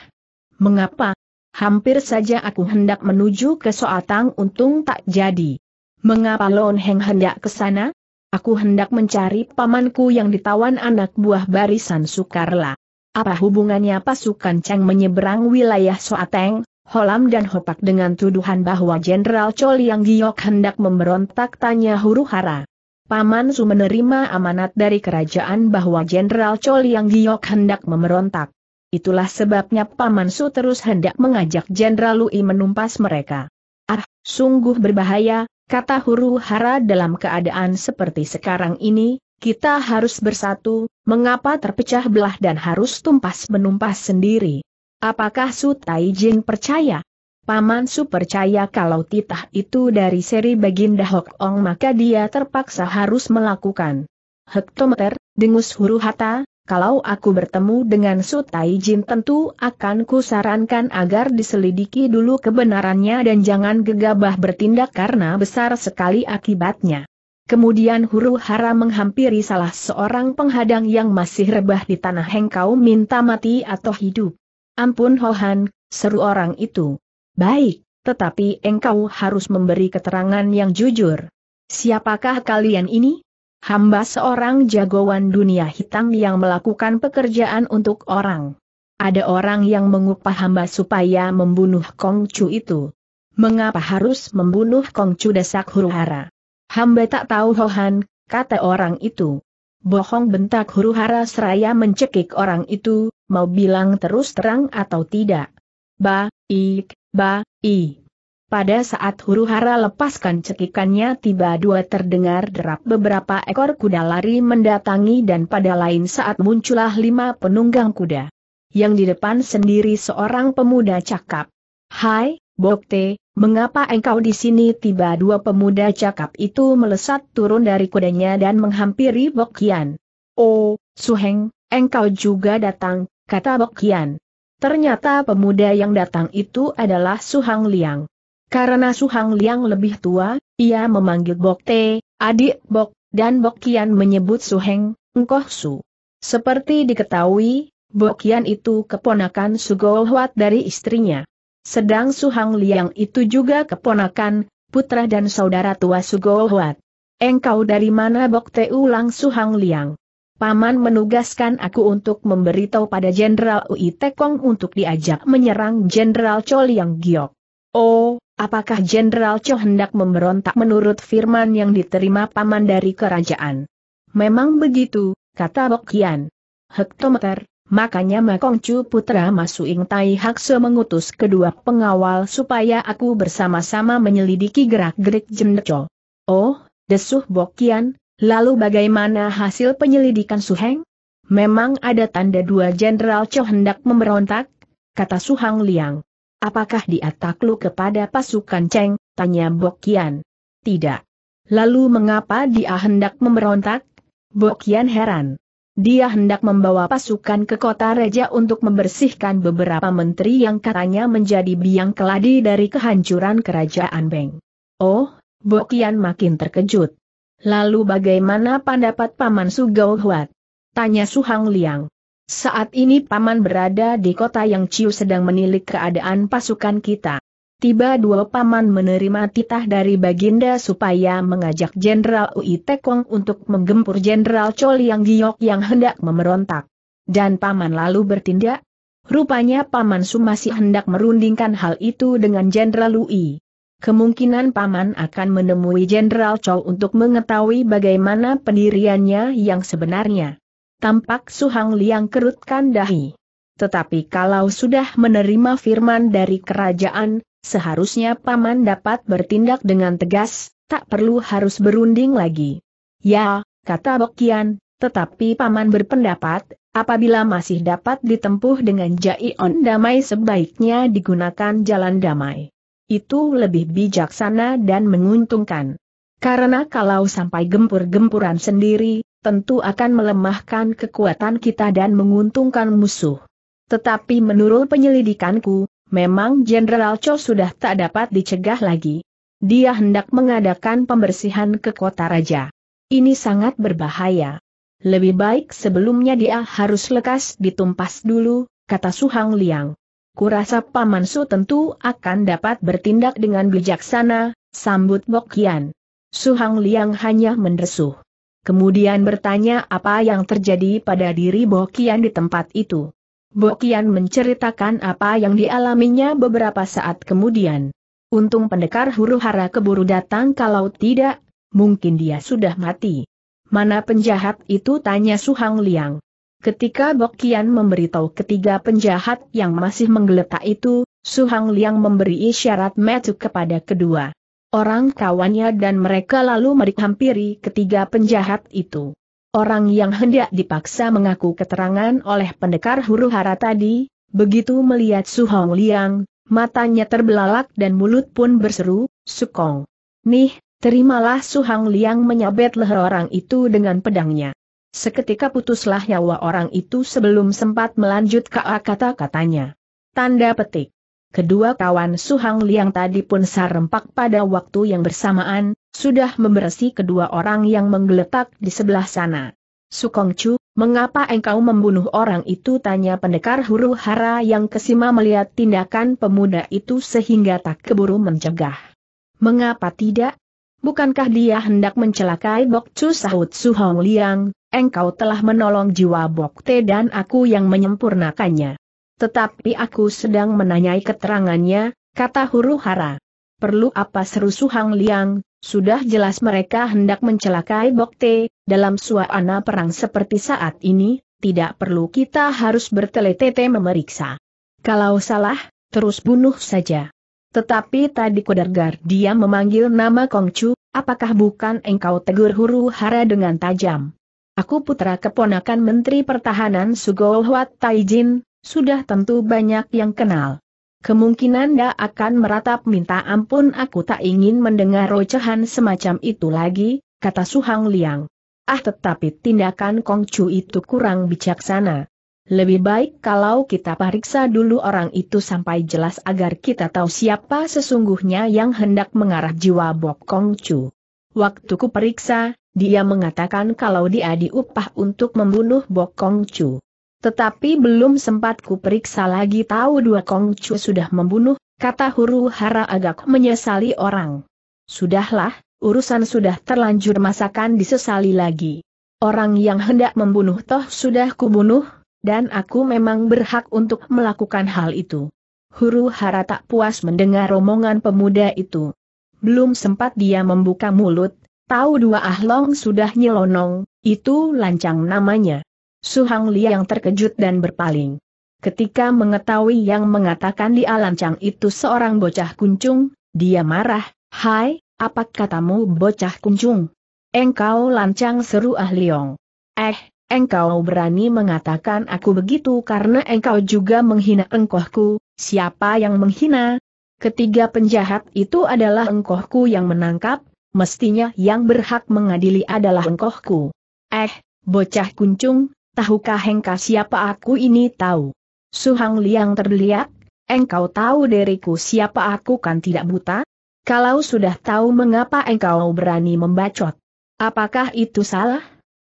Mengapa? Hampir saja aku hendak menuju ke Soatang untung tak jadi. Mengapa Lon Heng hendak ke sana? Aku hendak mencari pamanku yang ditawan anak buah barisan Sukarla. Apa hubungannya pasukan Cheng menyeberang wilayah Soateng, Holam dan Hopak dengan tuduhan bahwa Jenderal Yang Giok hendak memberontak tanya huru hara. Paman Su menerima amanat dari kerajaan bahwa Jenderal Yang Giok hendak memberontak. Itulah sebabnya Paman Su terus hendak mengajak Jenderal Lui menumpas mereka. Ah, sungguh berbahaya, kata huru hara dalam keadaan seperti sekarang ini, kita harus bersatu, mengapa terpecah belah dan harus tumpas menumpas sendiri. Apakah Su Jin percaya? Paman Su percaya kalau titah itu dari seri Baginda Hok Ong maka dia terpaksa harus melakukan. Hektometer, dengus huru hata, kalau aku bertemu dengan Su Jin tentu akan kusarankan agar diselidiki dulu kebenarannya dan jangan gegabah bertindak karena besar sekali akibatnya. Kemudian huru hara menghampiri salah seorang penghadang yang masih rebah di tanah hengkau minta mati atau hidup. Ampun Hohan, seru orang itu. Baik, tetapi engkau harus memberi keterangan yang jujur. Siapakah kalian ini? Hamba seorang jagoan dunia hitam yang melakukan pekerjaan untuk orang. Ada orang yang mengupah hamba supaya membunuh Kong Chu itu. Mengapa harus membunuh Kongcu desak huru-hara? Hamba tak tahu Hohan, kata orang itu. Bohong bentak Huruhara hara seraya mencekik orang itu, mau bilang terus terang atau tidak. Ba, ik, ba, i. Pada saat huru hara lepaskan cekikannya tiba dua terdengar derap beberapa ekor kuda lari mendatangi dan pada lain saat muncullah lima penunggang kuda. Yang di depan sendiri seorang pemuda cakap. Hai, Bokte, mengapa engkau di sini tiba dua pemuda cakap itu melesat turun dari kudanya dan menghampiri Bokian. Oh, Suheng, engkau juga datang, kata Bok Kian. Ternyata pemuda yang datang itu adalah Su Hang Liang. Karena Su Hang Liang lebih tua, ia memanggil Bok Te, adik Bok, dan Bok Kian menyebut Suheng, Engkoh Su. Seperti diketahui, Bok Kian itu keponakan Sugo Huat dari istrinya. Sedang Su Hang Liang itu juga keponakan, putra dan saudara tua Sugo Huat. Engkau dari mana Bok Te ulang Su Hang Liang? Paman menugaskan aku untuk memberitahu pada Jenderal Ui Tekong untuk diajak menyerang Jenderal Chol yang Giok. Oh, apakah Jenderal Cho hendak memberontak menurut firman yang diterima paman dari kerajaan? Memang begitu, kata Bokian. Hektometer, makanya Makong Chu Putra Masuing Tai Hakse mengutus kedua pengawal supaya aku bersama-sama menyelidiki gerak-gerik Jendral. Oh, desuh Bokian, Lalu bagaimana hasil penyelidikan Su Suheng? Memang ada tanda dua Jenderal Cho hendak memberontak, kata Su Suhang Liang. Apakah dia taklu kepada pasukan Cheng, tanya Bokian. Tidak. Lalu mengapa dia hendak memberontak? Bokian heran. Dia hendak membawa pasukan ke kota Reja untuk membersihkan beberapa menteri yang katanya menjadi biang keladi dari kehancuran kerajaan Beng. Oh, Bokian makin terkejut. Lalu bagaimana pendapat Paman Sugau Huat? Tanya Hang Liang. Saat ini Paman berada di kota yang Ciu sedang menilik keadaan pasukan kita. Tiba dua Paman menerima titah dari Baginda supaya mengajak Jenderal Ui Tekong untuk menggempur Jenderal Chol Liang Giok yang hendak memberontak. Dan Paman lalu bertindak? Rupanya Paman Su masih hendak merundingkan hal itu dengan Jenderal Ui. Kemungkinan Paman akan menemui Jenderal Chow untuk mengetahui bagaimana pendiriannya yang sebenarnya. Tampak Suhang Liang kerutkan dahi. Tetapi kalau sudah menerima firman dari kerajaan, seharusnya Paman dapat bertindak dengan tegas, tak perlu harus berunding lagi. Ya, kata Bokian, tetapi Paman berpendapat, apabila masih dapat ditempuh dengan Jai On damai sebaiknya digunakan jalan damai itu lebih bijaksana dan menguntungkan. Karena kalau sampai gempur-gempuran sendiri, tentu akan melemahkan kekuatan kita dan menguntungkan musuh. Tetapi menurut penyelidikanku, memang Jenderal Cho sudah tak dapat dicegah lagi. Dia hendak mengadakan pembersihan ke kota raja. Ini sangat berbahaya. Lebih baik sebelumnya dia harus lekas ditumpas dulu, kata Suhang Liang kurasa Paman Su tentu akan dapat bertindak dengan bijaksana, sambut Bok Kian. Suhang Liang hanya mendesuh. Kemudian bertanya apa yang terjadi pada diri Bok di tempat itu. Bok menceritakan apa yang dialaminya beberapa saat kemudian. Untung pendekar huru hara keburu datang kalau tidak, mungkin dia sudah mati. Mana penjahat itu tanya Suhang Liang. Ketika Bok Kian memberitahu ketiga penjahat yang masih menggeletak itu, Su Hang Liang memberi isyarat metu kepada kedua orang kawannya dan mereka lalu menghampiri ketiga penjahat itu. Orang yang hendak dipaksa mengaku keterangan oleh pendekar huru hara tadi, begitu melihat Su Hang Liang, matanya terbelalak dan mulut pun berseru, Sukong. Nih, terimalah Su Hang Liang menyabet leher orang itu dengan pedangnya. Seketika putuslah nyawa orang itu sebelum sempat melanjut ke kata-katanya. Tanda petik. Kedua kawan Suhang Liang tadi pun sarempak pada waktu yang bersamaan, sudah memberesi kedua orang yang menggeletak di sebelah sana. Sukong Chu, mengapa engkau membunuh orang itu? Tanya pendekar huru hara yang kesima melihat tindakan pemuda itu sehingga tak keburu mencegah. Mengapa tidak? Bukankah dia hendak mencelakai Bok Chu sahut Su Hong Liang, engkau telah menolong jiwa Bok Te dan aku yang menyempurnakannya. Tetapi aku sedang menanyai keterangannya, kata huru hara. Perlu apa seru Su Hong Liang, sudah jelas mereka hendak mencelakai Bok Te, dalam suasana perang seperti saat ini, tidak perlu kita harus bertele tele memeriksa. Kalau salah, terus bunuh saja. Tetapi tadi Kodargar dia memanggil nama Kongcu, apakah bukan engkau tegur huru hara dengan tajam? Aku putra keponakan Menteri Pertahanan Sugohwat Taijin, sudah tentu banyak yang kenal. Kemungkinan dia akan meratap minta ampun aku tak ingin mendengar rocehan semacam itu lagi, kata Suhang Liang. Ah tetapi tindakan Kongcu itu kurang bijaksana. Lebih baik kalau kita periksa dulu orang itu sampai jelas agar kita tahu siapa sesungguhnya yang hendak mengarah jiwa Bok Kong Chu. Waktu ku periksa, dia mengatakan kalau dia diupah untuk membunuh Bok Kong Chu. Tetapi belum sempat ku periksa lagi tahu dua Kong Chu sudah membunuh, kata huru hara agak menyesali orang. Sudahlah, urusan sudah terlanjur masakan disesali lagi. Orang yang hendak membunuh toh sudah kubunuh, dan aku memang berhak untuk melakukan hal itu. Huru hara tak puas mendengar omongan pemuda itu. Belum sempat dia membuka mulut, tahu dua ahlong sudah nyelonong, itu lancang namanya. Suhang Hang yang terkejut dan berpaling. Ketika mengetahui yang mengatakan dia lancang itu seorang bocah kuncung, dia marah, Hai, apa katamu bocah kuncung? Engkau lancang seru ahliong. Eh, Engkau berani mengatakan aku begitu karena engkau juga menghina engkohku, siapa yang menghina? Ketiga penjahat itu adalah engkohku yang menangkap, mestinya yang berhak mengadili adalah engkohku. Eh, bocah kuncung, tahukah engkau siapa aku ini tahu? Suhang Liang terlihat, engkau tahu diriku siapa aku kan tidak buta? Kalau sudah tahu mengapa engkau berani membacot? Apakah itu salah?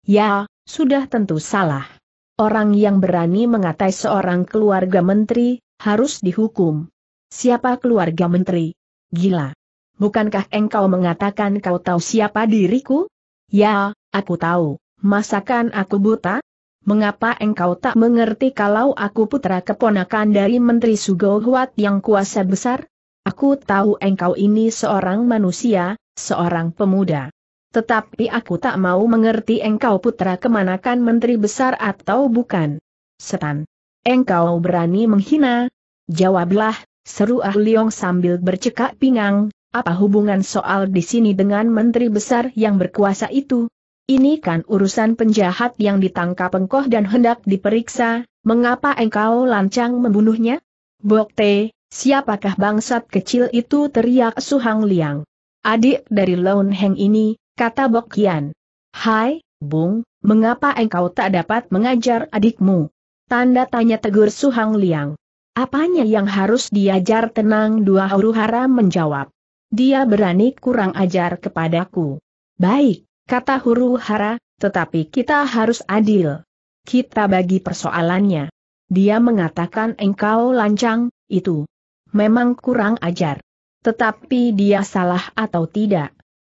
Ya, sudah tentu salah. Orang yang berani mengatai seorang keluarga menteri, harus dihukum. Siapa keluarga menteri? Gila. Bukankah engkau mengatakan kau tahu siapa diriku? Ya, aku tahu. Masakan aku buta? Mengapa engkau tak mengerti kalau aku putra keponakan dari Menteri Sugohwat yang kuasa besar? Aku tahu engkau ini seorang manusia, seorang pemuda. Tetapi aku tak mau mengerti engkau putra kemanakan menteri besar atau bukan. Setan. Engkau berani menghina? Jawablah, seru Ah Liong sambil bercekak pinggang. apa hubungan soal di sini dengan menteri besar yang berkuasa itu? Ini kan urusan penjahat yang ditangkap engkau dan hendak diperiksa, mengapa engkau lancang membunuhnya? Bokte, siapakah bangsat kecil itu teriak Suhang Liang. Adik dari Lone Heng ini, kata Bokian. Hai, Bung, mengapa engkau tak dapat mengajar adikmu? Tanda tanya tegur Su Hang Liang. Apanya yang harus diajar tenang dua huru hara menjawab. Dia berani kurang ajar kepadaku. Baik, kata huru hara, tetapi kita harus adil. Kita bagi persoalannya. Dia mengatakan engkau lancang, itu memang kurang ajar. Tetapi dia salah atau tidak?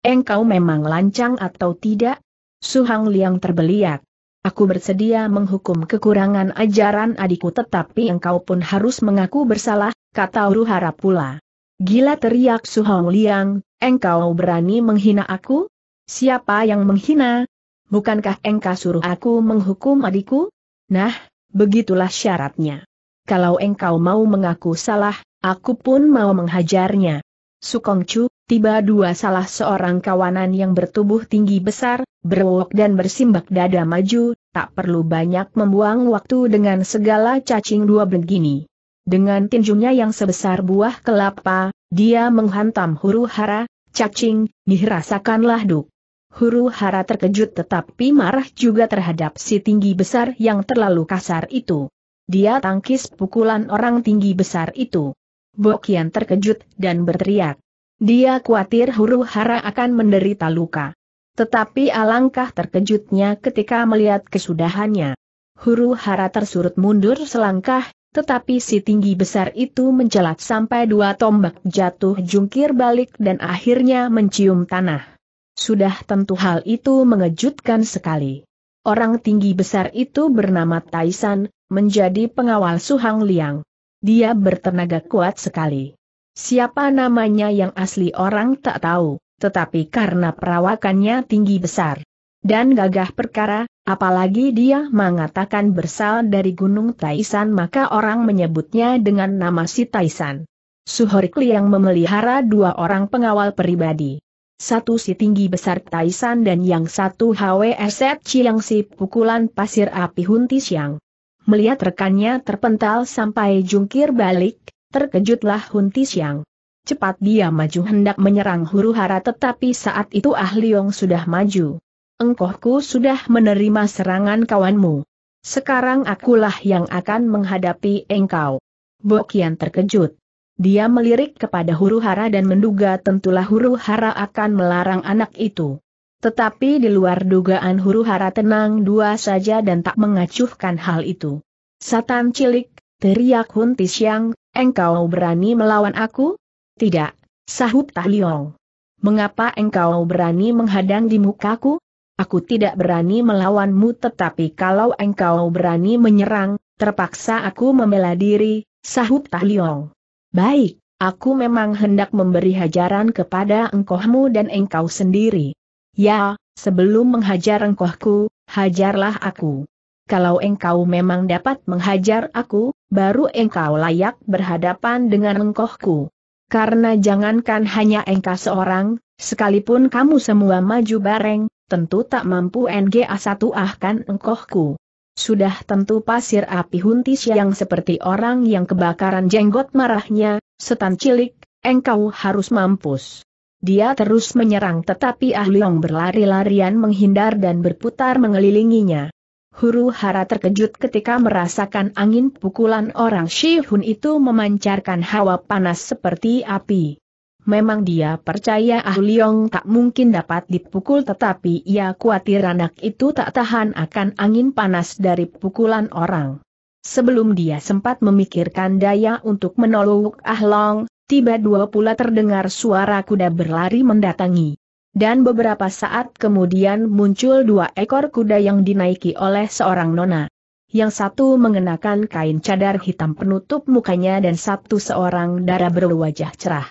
Engkau memang lancang atau tidak? Suhang Liang terbeliak. Aku bersedia menghukum kekurangan ajaran adikku tetapi engkau pun harus mengaku bersalah, kata Uruhara pula. Gila teriak Suhong Liang, engkau berani menghina aku? Siapa yang menghina? Bukankah engkau suruh aku menghukum adikku? Nah, begitulah syaratnya. Kalau engkau mau mengaku salah, aku pun mau menghajarnya. Sukong Chu, tiba dua salah seorang kawanan yang bertubuh tinggi besar, berwok dan bersimbak dada maju, tak perlu banyak membuang waktu dengan segala cacing dua begini. Dengan tinjunya yang sebesar buah kelapa, dia menghantam huru hara, cacing, dirasakanlah duk. Huru hara terkejut tetapi marah juga terhadap si tinggi besar yang terlalu kasar itu. Dia tangkis pukulan orang tinggi besar itu. Bokian terkejut dan berteriak. Dia khawatir huru hara akan menderita luka. Tetapi alangkah terkejutnya ketika melihat kesudahannya. Huru hara tersurut mundur selangkah, tetapi si tinggi besar itu mencelat sampai dua tombak jatuh jungkir balik dan akhirnya mencium tanah. Sudah tentu hal itu mengejutkan sekali. Orang tinggi besar itu bernama Taisan, menjadi pengawal Suhang Liang. Dia bertenaga kuat sekali. Siapa namanya yang asli orang tak tahu, tetapi karena perawakannya tinggi besar dan gagah perkara, apalagi dia mengatakan berasal dari Gunung Taisan maka orang menyebutnya dengan nama si Taisan. Suhorikli yang memelihara dua orang pengawal pribadi. Satu si tinggi besar Taisan dan yang satu HWSF Chiang si pukulan pasir api Hunti Siang. Melihat rekannya terpental sampai jungkir balik, Terkejutlah Hun Tixiang. Cepat dia maju hendak menyerang huru hara tetapi saat itu Ah Liong sudah maju. Engkohku sudah menerima serangan kawanmu. Sekarang akulah yang akan menghadapi engkau. Bokian terkejut. Dia melirik kepada huru hara dan menduga tentulah huru hara akan melarang anak itu. Tetapi di luar dugaan huru hara tenang dua saja dan tak mengacuhkan hal itu. Satan cilik, teriak Hun Tixiang, Engkau berani melawan aku? Tidak, sahut Tahliong. Mengapa engkau berani menghadang di mukaku? Aku tidak berani melawanmu tetapi kalau engkau berani menyerang, terpaksa aku membela diri, sahut Tahliong. Baik, aku memang hendak memberi hajaran kepada engkohmu dan engkau sendiri. Ya, sebelum menghajar engkohku, hajarlah aku kalau engkau memang dapat menghajar aku, baru engkau layak berhadapan dengan engkohku. Karena jangankan hanya engkau seorang, sekalipun kamu semua maju bareng, tentu tak mampu NGA satu ahkan engkohku. Sudah tentu pasir api huntis yang seperti orang yang kebakaran jenggot marahnya, setan cilik, engkau harus mampus. Dia terus menyerang tetapi Ahliong berlari-larian menghindar dan berputar mengelilinginya. Huru hara terkejut ketika merasakan angin pukulan orang Shihun itu memancarkan hawa panas seperti api. Memang dia percaya Ah Liong tak mungkin dapat dipukul tetapi ia khawatir anak itu tak tahan akan angin panas dari pukulan orang. Sebelum dia sempat memikirkan daya untuk menolong Ah Long, tiba dua pula terdengar suara kuda berlari mendatangi dan beberapa saat kemudian muncul dua ekor kuda yang dinaiki oleh seorang nona. Yang satu mengenakan kain cadar hitam penutup mukanya dan satu seorang darah berwajah cerah.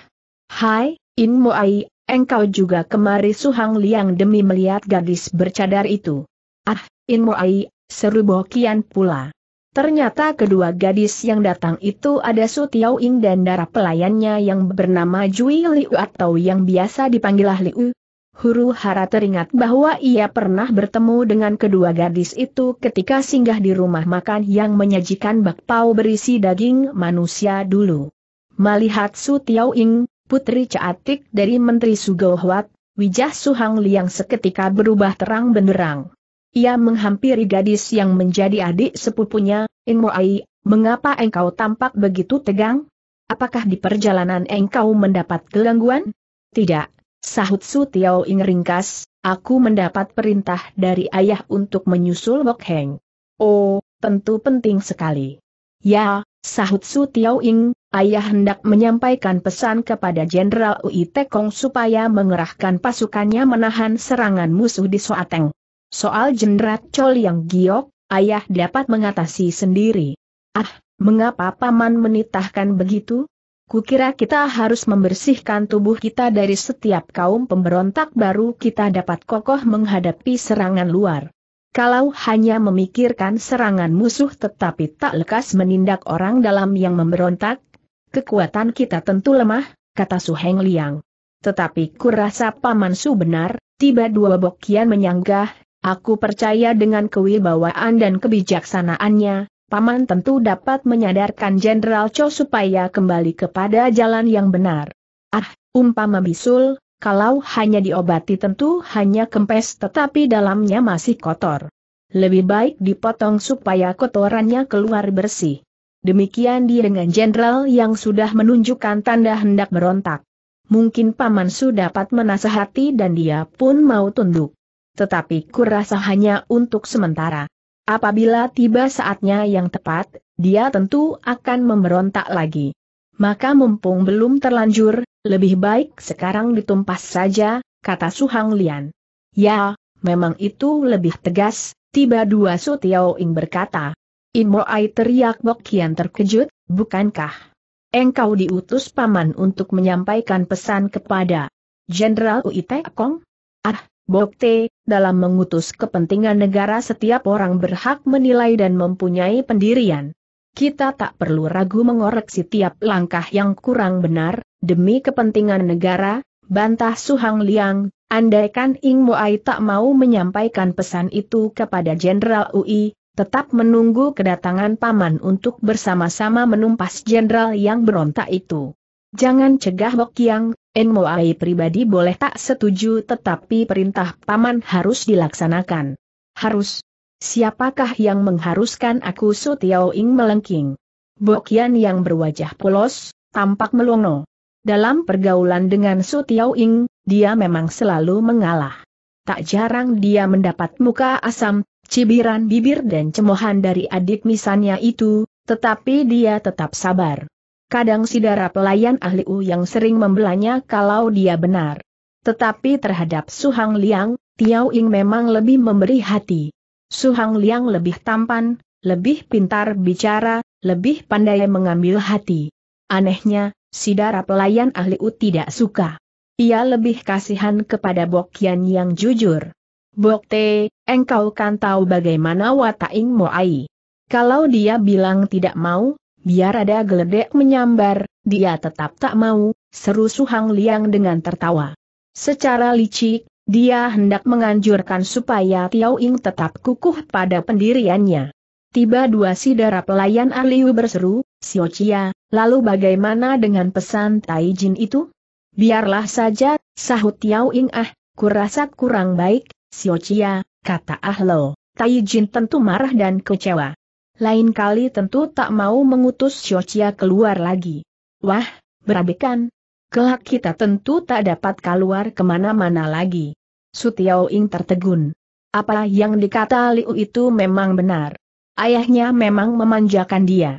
Hai, In Moai, engkau juga kemari Suhang Liang demi melihat gadis bercadar itu. Ah, In Moai, seru Bokian pula. Ternyata kedua gadis yang datang itu ada Su Tiao Ing dan darah pelayannya yang bernama Jui Liu atau yang biasa dipanggil Liu. Huru Hara teringat bahwa ia pernah bertemu dengan kedua gadis itu ketika singgah di rumah makan yang menyajikan bakpao berisi daging manusia dulu. Melihat Su Tiao Ing, putri caatik dari Menteri Sugo Huat, wajah Suhang Liang seketika berubah terang benderang. Ia menghampiri gadis yang menjadi adik sepupunya, In Moai, mengapa engkau tampak begitu tegang? Apakah di perjalanan engkau mendapat gangguan? Tidak, Sahut Su Tiao Ing ringkas, aku mendapat perintah dari ayah untuk menyusul Wok Heng. Oh, tentu penting sekali. Ya, sahut Su Tiao Ing, ayah hendak menyampaikan pesan kepada Jenderal Ui Tekong supaya mengerahkan pasukannya menahan serangan musuh di Soateng. Soal Jenderal Chol yang giok, ayah dapat mengatasi sendiri. Ah, mengapa paman menitahkan begitu? Kukira kita harus membersihkan tubuh kita dari setiap kaum pemberontak baru kita dapat kokoh menghadapi serangan luar. Kalau hanya memikirkan serangan musuh tetapi tak lekas menindak orang dalam yang memberontak, kekuatan kita tentu lemah, kata Su Heng Liang. Tetapi kurasa Paman Su benar, tiba dua bokian menyanggah, aku percaya dengan kewibawaan dan kebijaksanaannya, Paman tentu dapat menyadarkan Jenderal Cho supaya kembali kepada jalan yang benar. Ah, umpama bisul, kalau hanya diobati tentu hanya kempes tetapi dalamnya masih kotor. Lebih baik dipotong supaya kotorannya keluar bersih. Demikian dia dengan jenderal yang sudah menunjukkan tanda hendak berontak. Mungkin Paman Su dapat menasehati dan dia pun mau tunduk. Tetapi kurasa hanya untuk sementara. Apabila tiba saatnya yang tepat, dia tentu akan memberontak lagi. Maka mumpung belum terlanjur, lebih baik sekarang ditumpas saja, kata Su Hang Lian. Ya, memang itu lebih tegas, tiba dua Su Tiao Ing berkata. Imo Ai teriak Bokian terkejut, bukankah? Engkau diutus paman untuk menyampaikan pesan kepada Jenderal Uitekong? Ah, Bokte, dalam mengutus kepentingan negara setiap orang berhak menilai dan mempunyai pendirian. Kita tak perlu ragu mengoreksi tiap langkah yang kurang benar, demi kepentingan negara, bantah Suhang Liang, andaikan Ing Moai tak mau menyampaikan pesan itu kepada Jenderal UI, tetap menunggu kedatangan paman untuk bersama-sama menumpas jenderal yang berontak itu. Jangan cegah Bok Kiang, Enmoai pribadi boleh tak setuju tetapi perintah paman harus dilaksanakan. Harus. Siapakah yang mengharuskan aku Su Tiao Ing melengking? Bokian yang berwajah polos, tampak melongo. Dalam pergaulan dengan Su Tiao Ing, dia memang selalu mengalah. Tak jarang dia mendapat muka asam, cibiran bibir dan cemohan dari adik misannya itu, tetapi dia tetap sabar kadang si darah pelayan ahli U yang sering membelanya kalau dia benar. Tetapi terhadap Suhang Liang, Tiao Ying memang lebih memberi hati. Suhang Liang lebih tampan, lebih pintar bicara, lebih pandai mengambil hati. Anehnya, si darah pelayan ahli U tidak suka. Ia lebih kasihan kepada bok Bokian yang jujur. bok Te, engkau kan tahu bagaimana Wataing Moai. Kalau dia bilang tidak mau, Biar ada geledek menyambar, dia tetap tak mau, seru Su Hang Liang dengan tertawa. Secara licik, dia hendak menganjurkan supaya Tiao Ing tetap kukuh pada pendiriannya. Tiba dua sidara pelayan Aliu berseru, Sio Chia, lalu bagaimana dengan pesan Tai Jin itu? Biarlah saja, sahut Tiao Ing ah, kurasa kurang baik, Sio Chia, kata Ah Lo. Tai Jin tentu marah dan kecewa lain kali tentu tak mau mengutus Siocia keluar lagi. Wah, berabekan. Kelak kita tentu tak dapat keluar kemana-mana lagi. Sutiao Ing tertegun. Apa yang dikata Liu itu memang benar. Ayahnya memang memanjakan dia.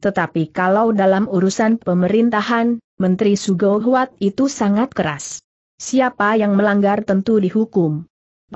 Tetapi kalau dalam urusan pemerintahan, Menteri Sugo Huat itu sangat keras. Siapa yang melanggar tentu dihukum.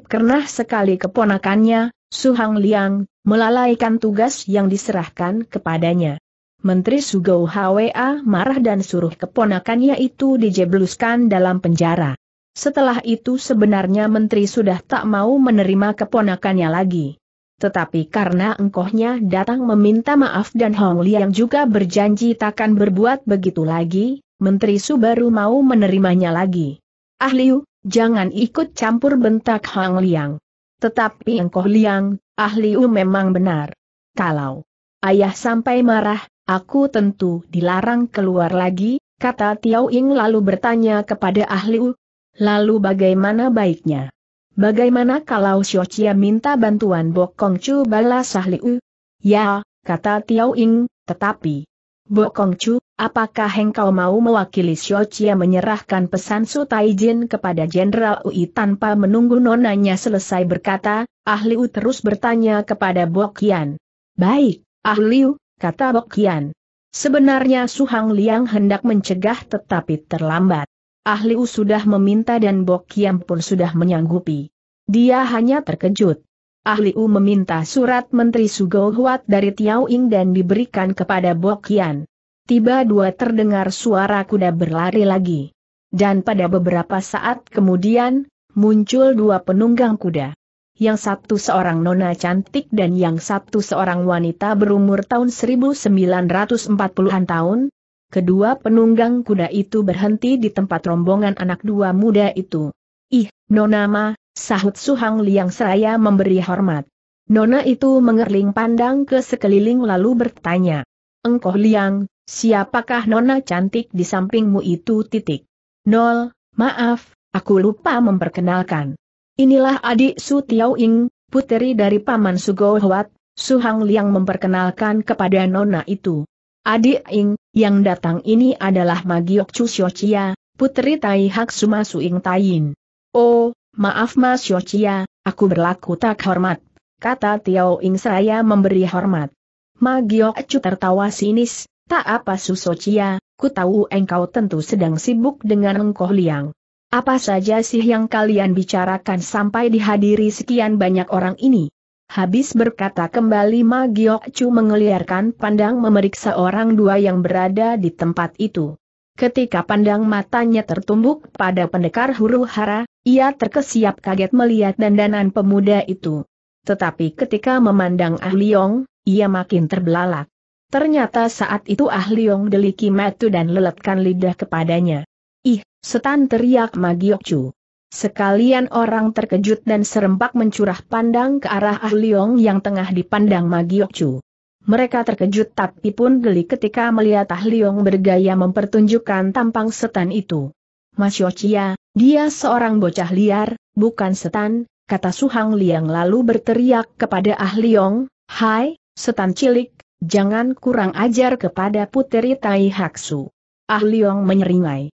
Karena sekali keponakannya, Su Hang Liang, melalaikan tugas yang diserahkan kepadanya. Menteri Sugou Hwa marah dan suruh keponakannya itu dijebluskan dalam penjara. Setelah itu sebenarnya menteri sudah tak mau menerima keponakannya lagi. Tetapi karena engkohnya datang meminta maaf dan Hong Liang juga berjanji takkan berbuat begitu lagi, menteri Su baru mau menerimanya lagi. Ahliu, jangan ikut campur bentak Hong Liang. Tetapi engkau liang, ahliu memang benar. Kalau ayah sampai marah, aku tentu dilarang keluar lagi, kata Tiao Ying lalu bertanya kepada ahliu. Lalu bagaimana baiknya? Bagaimana kalau Xiao Chia minta bantuan Bokong Chu balas ahliu? Ya, kata Tiao Ying, tetapi Bokongcu, apakah engkau mau mewakili Xiao Chia menyerahkan pesan Su Taijin kepada Jenderal Ui tanpa menunggu nonanya selesai berkata, Ahli U terus bertanya kepada Bokian. Baik, Ahli U, kata Bokian. Sebenarnya Su Hang Liang hendak mencegah tetapi terlambat. Ahli U sudah meminta dan Bokian pun sudah menyanggupi. Dia hanya terkejut. Ahli Ahliu meminta surat Menteri Sugou Huat dari Tiao Ing dan diberikan kepada Bokian. Tiba dua terdengar suara kuda berlari lagi. Dan pada beberapa saat kemudian, muncul dua penunggang kuda. Yang satu seorang nona cantik dan yang satu seorang wanita berumur tahun 1940-an tahun. Kedua penunggang kuda itu berhenti di tempat rombongan anak dua muda itu. Ih, Nona Ma, sahut Suhang Liang seraya memberi hormat. Nona itu mengerling pandang ke sekeliling lalu bertanya. Engkoh Liang, siapakah Nona cantik di sampingmu itu titik? Nol, maaf, aku lupa memperkenalkan. Inilah adik Su Tiao Ing, puteri dari Paman Sugo Huat, Hang Liang memperkenalkan kepada Nona itu. Adik Ing, yang datang ini adalah Magiok Chu Xiao Chia, puteri Tai Hak Suma Ing Tain. Oh, maaf Mas Yochia, aku berlaku tak hormat, kata Tiao Ing seraya memberi hormat. Ma Chu tertawa sinis, tak apa su Sochia, ku tahu engkau tentu sedang sibuk dengan engkoh liang. Apa saja sih yang kalian bicarakan sampai dihadiri sekian banyak orang ini? Habis berkata kembali Ma Chu mengeliarkan pandang memeriksa orang dua yang berada di tempat itu. Ketika pandang matanya tertumbuk pada pendekar huru hara, ia terkesiap kaget melihat dandanan pemuda itu. Tetapi ketika memandang Ah Liong, ia makin terbelalak. Ternyata saat itu Ah Liong deliki metu dan leletkan lidah kepadanya. Ih, setan teriak Magiokcu. Sekalian orang terkejut dan serempak mencurah pandang ke arah Ah Liong yang tengah dipandang Magiokcu. Mereka terkejut tapi pun geli ketika melihat Ah Liong bergaya mempertunjukkan tampang setan itu. Mas Yochia, dia seorang bocah liar, bukan setan, kata Su Hang Liang lalu berteriak kepada Ah Liong, Hai, setan cilik, jangan kurang ajar kepada puteri Tai Haksu. Ah Liong menyeringai.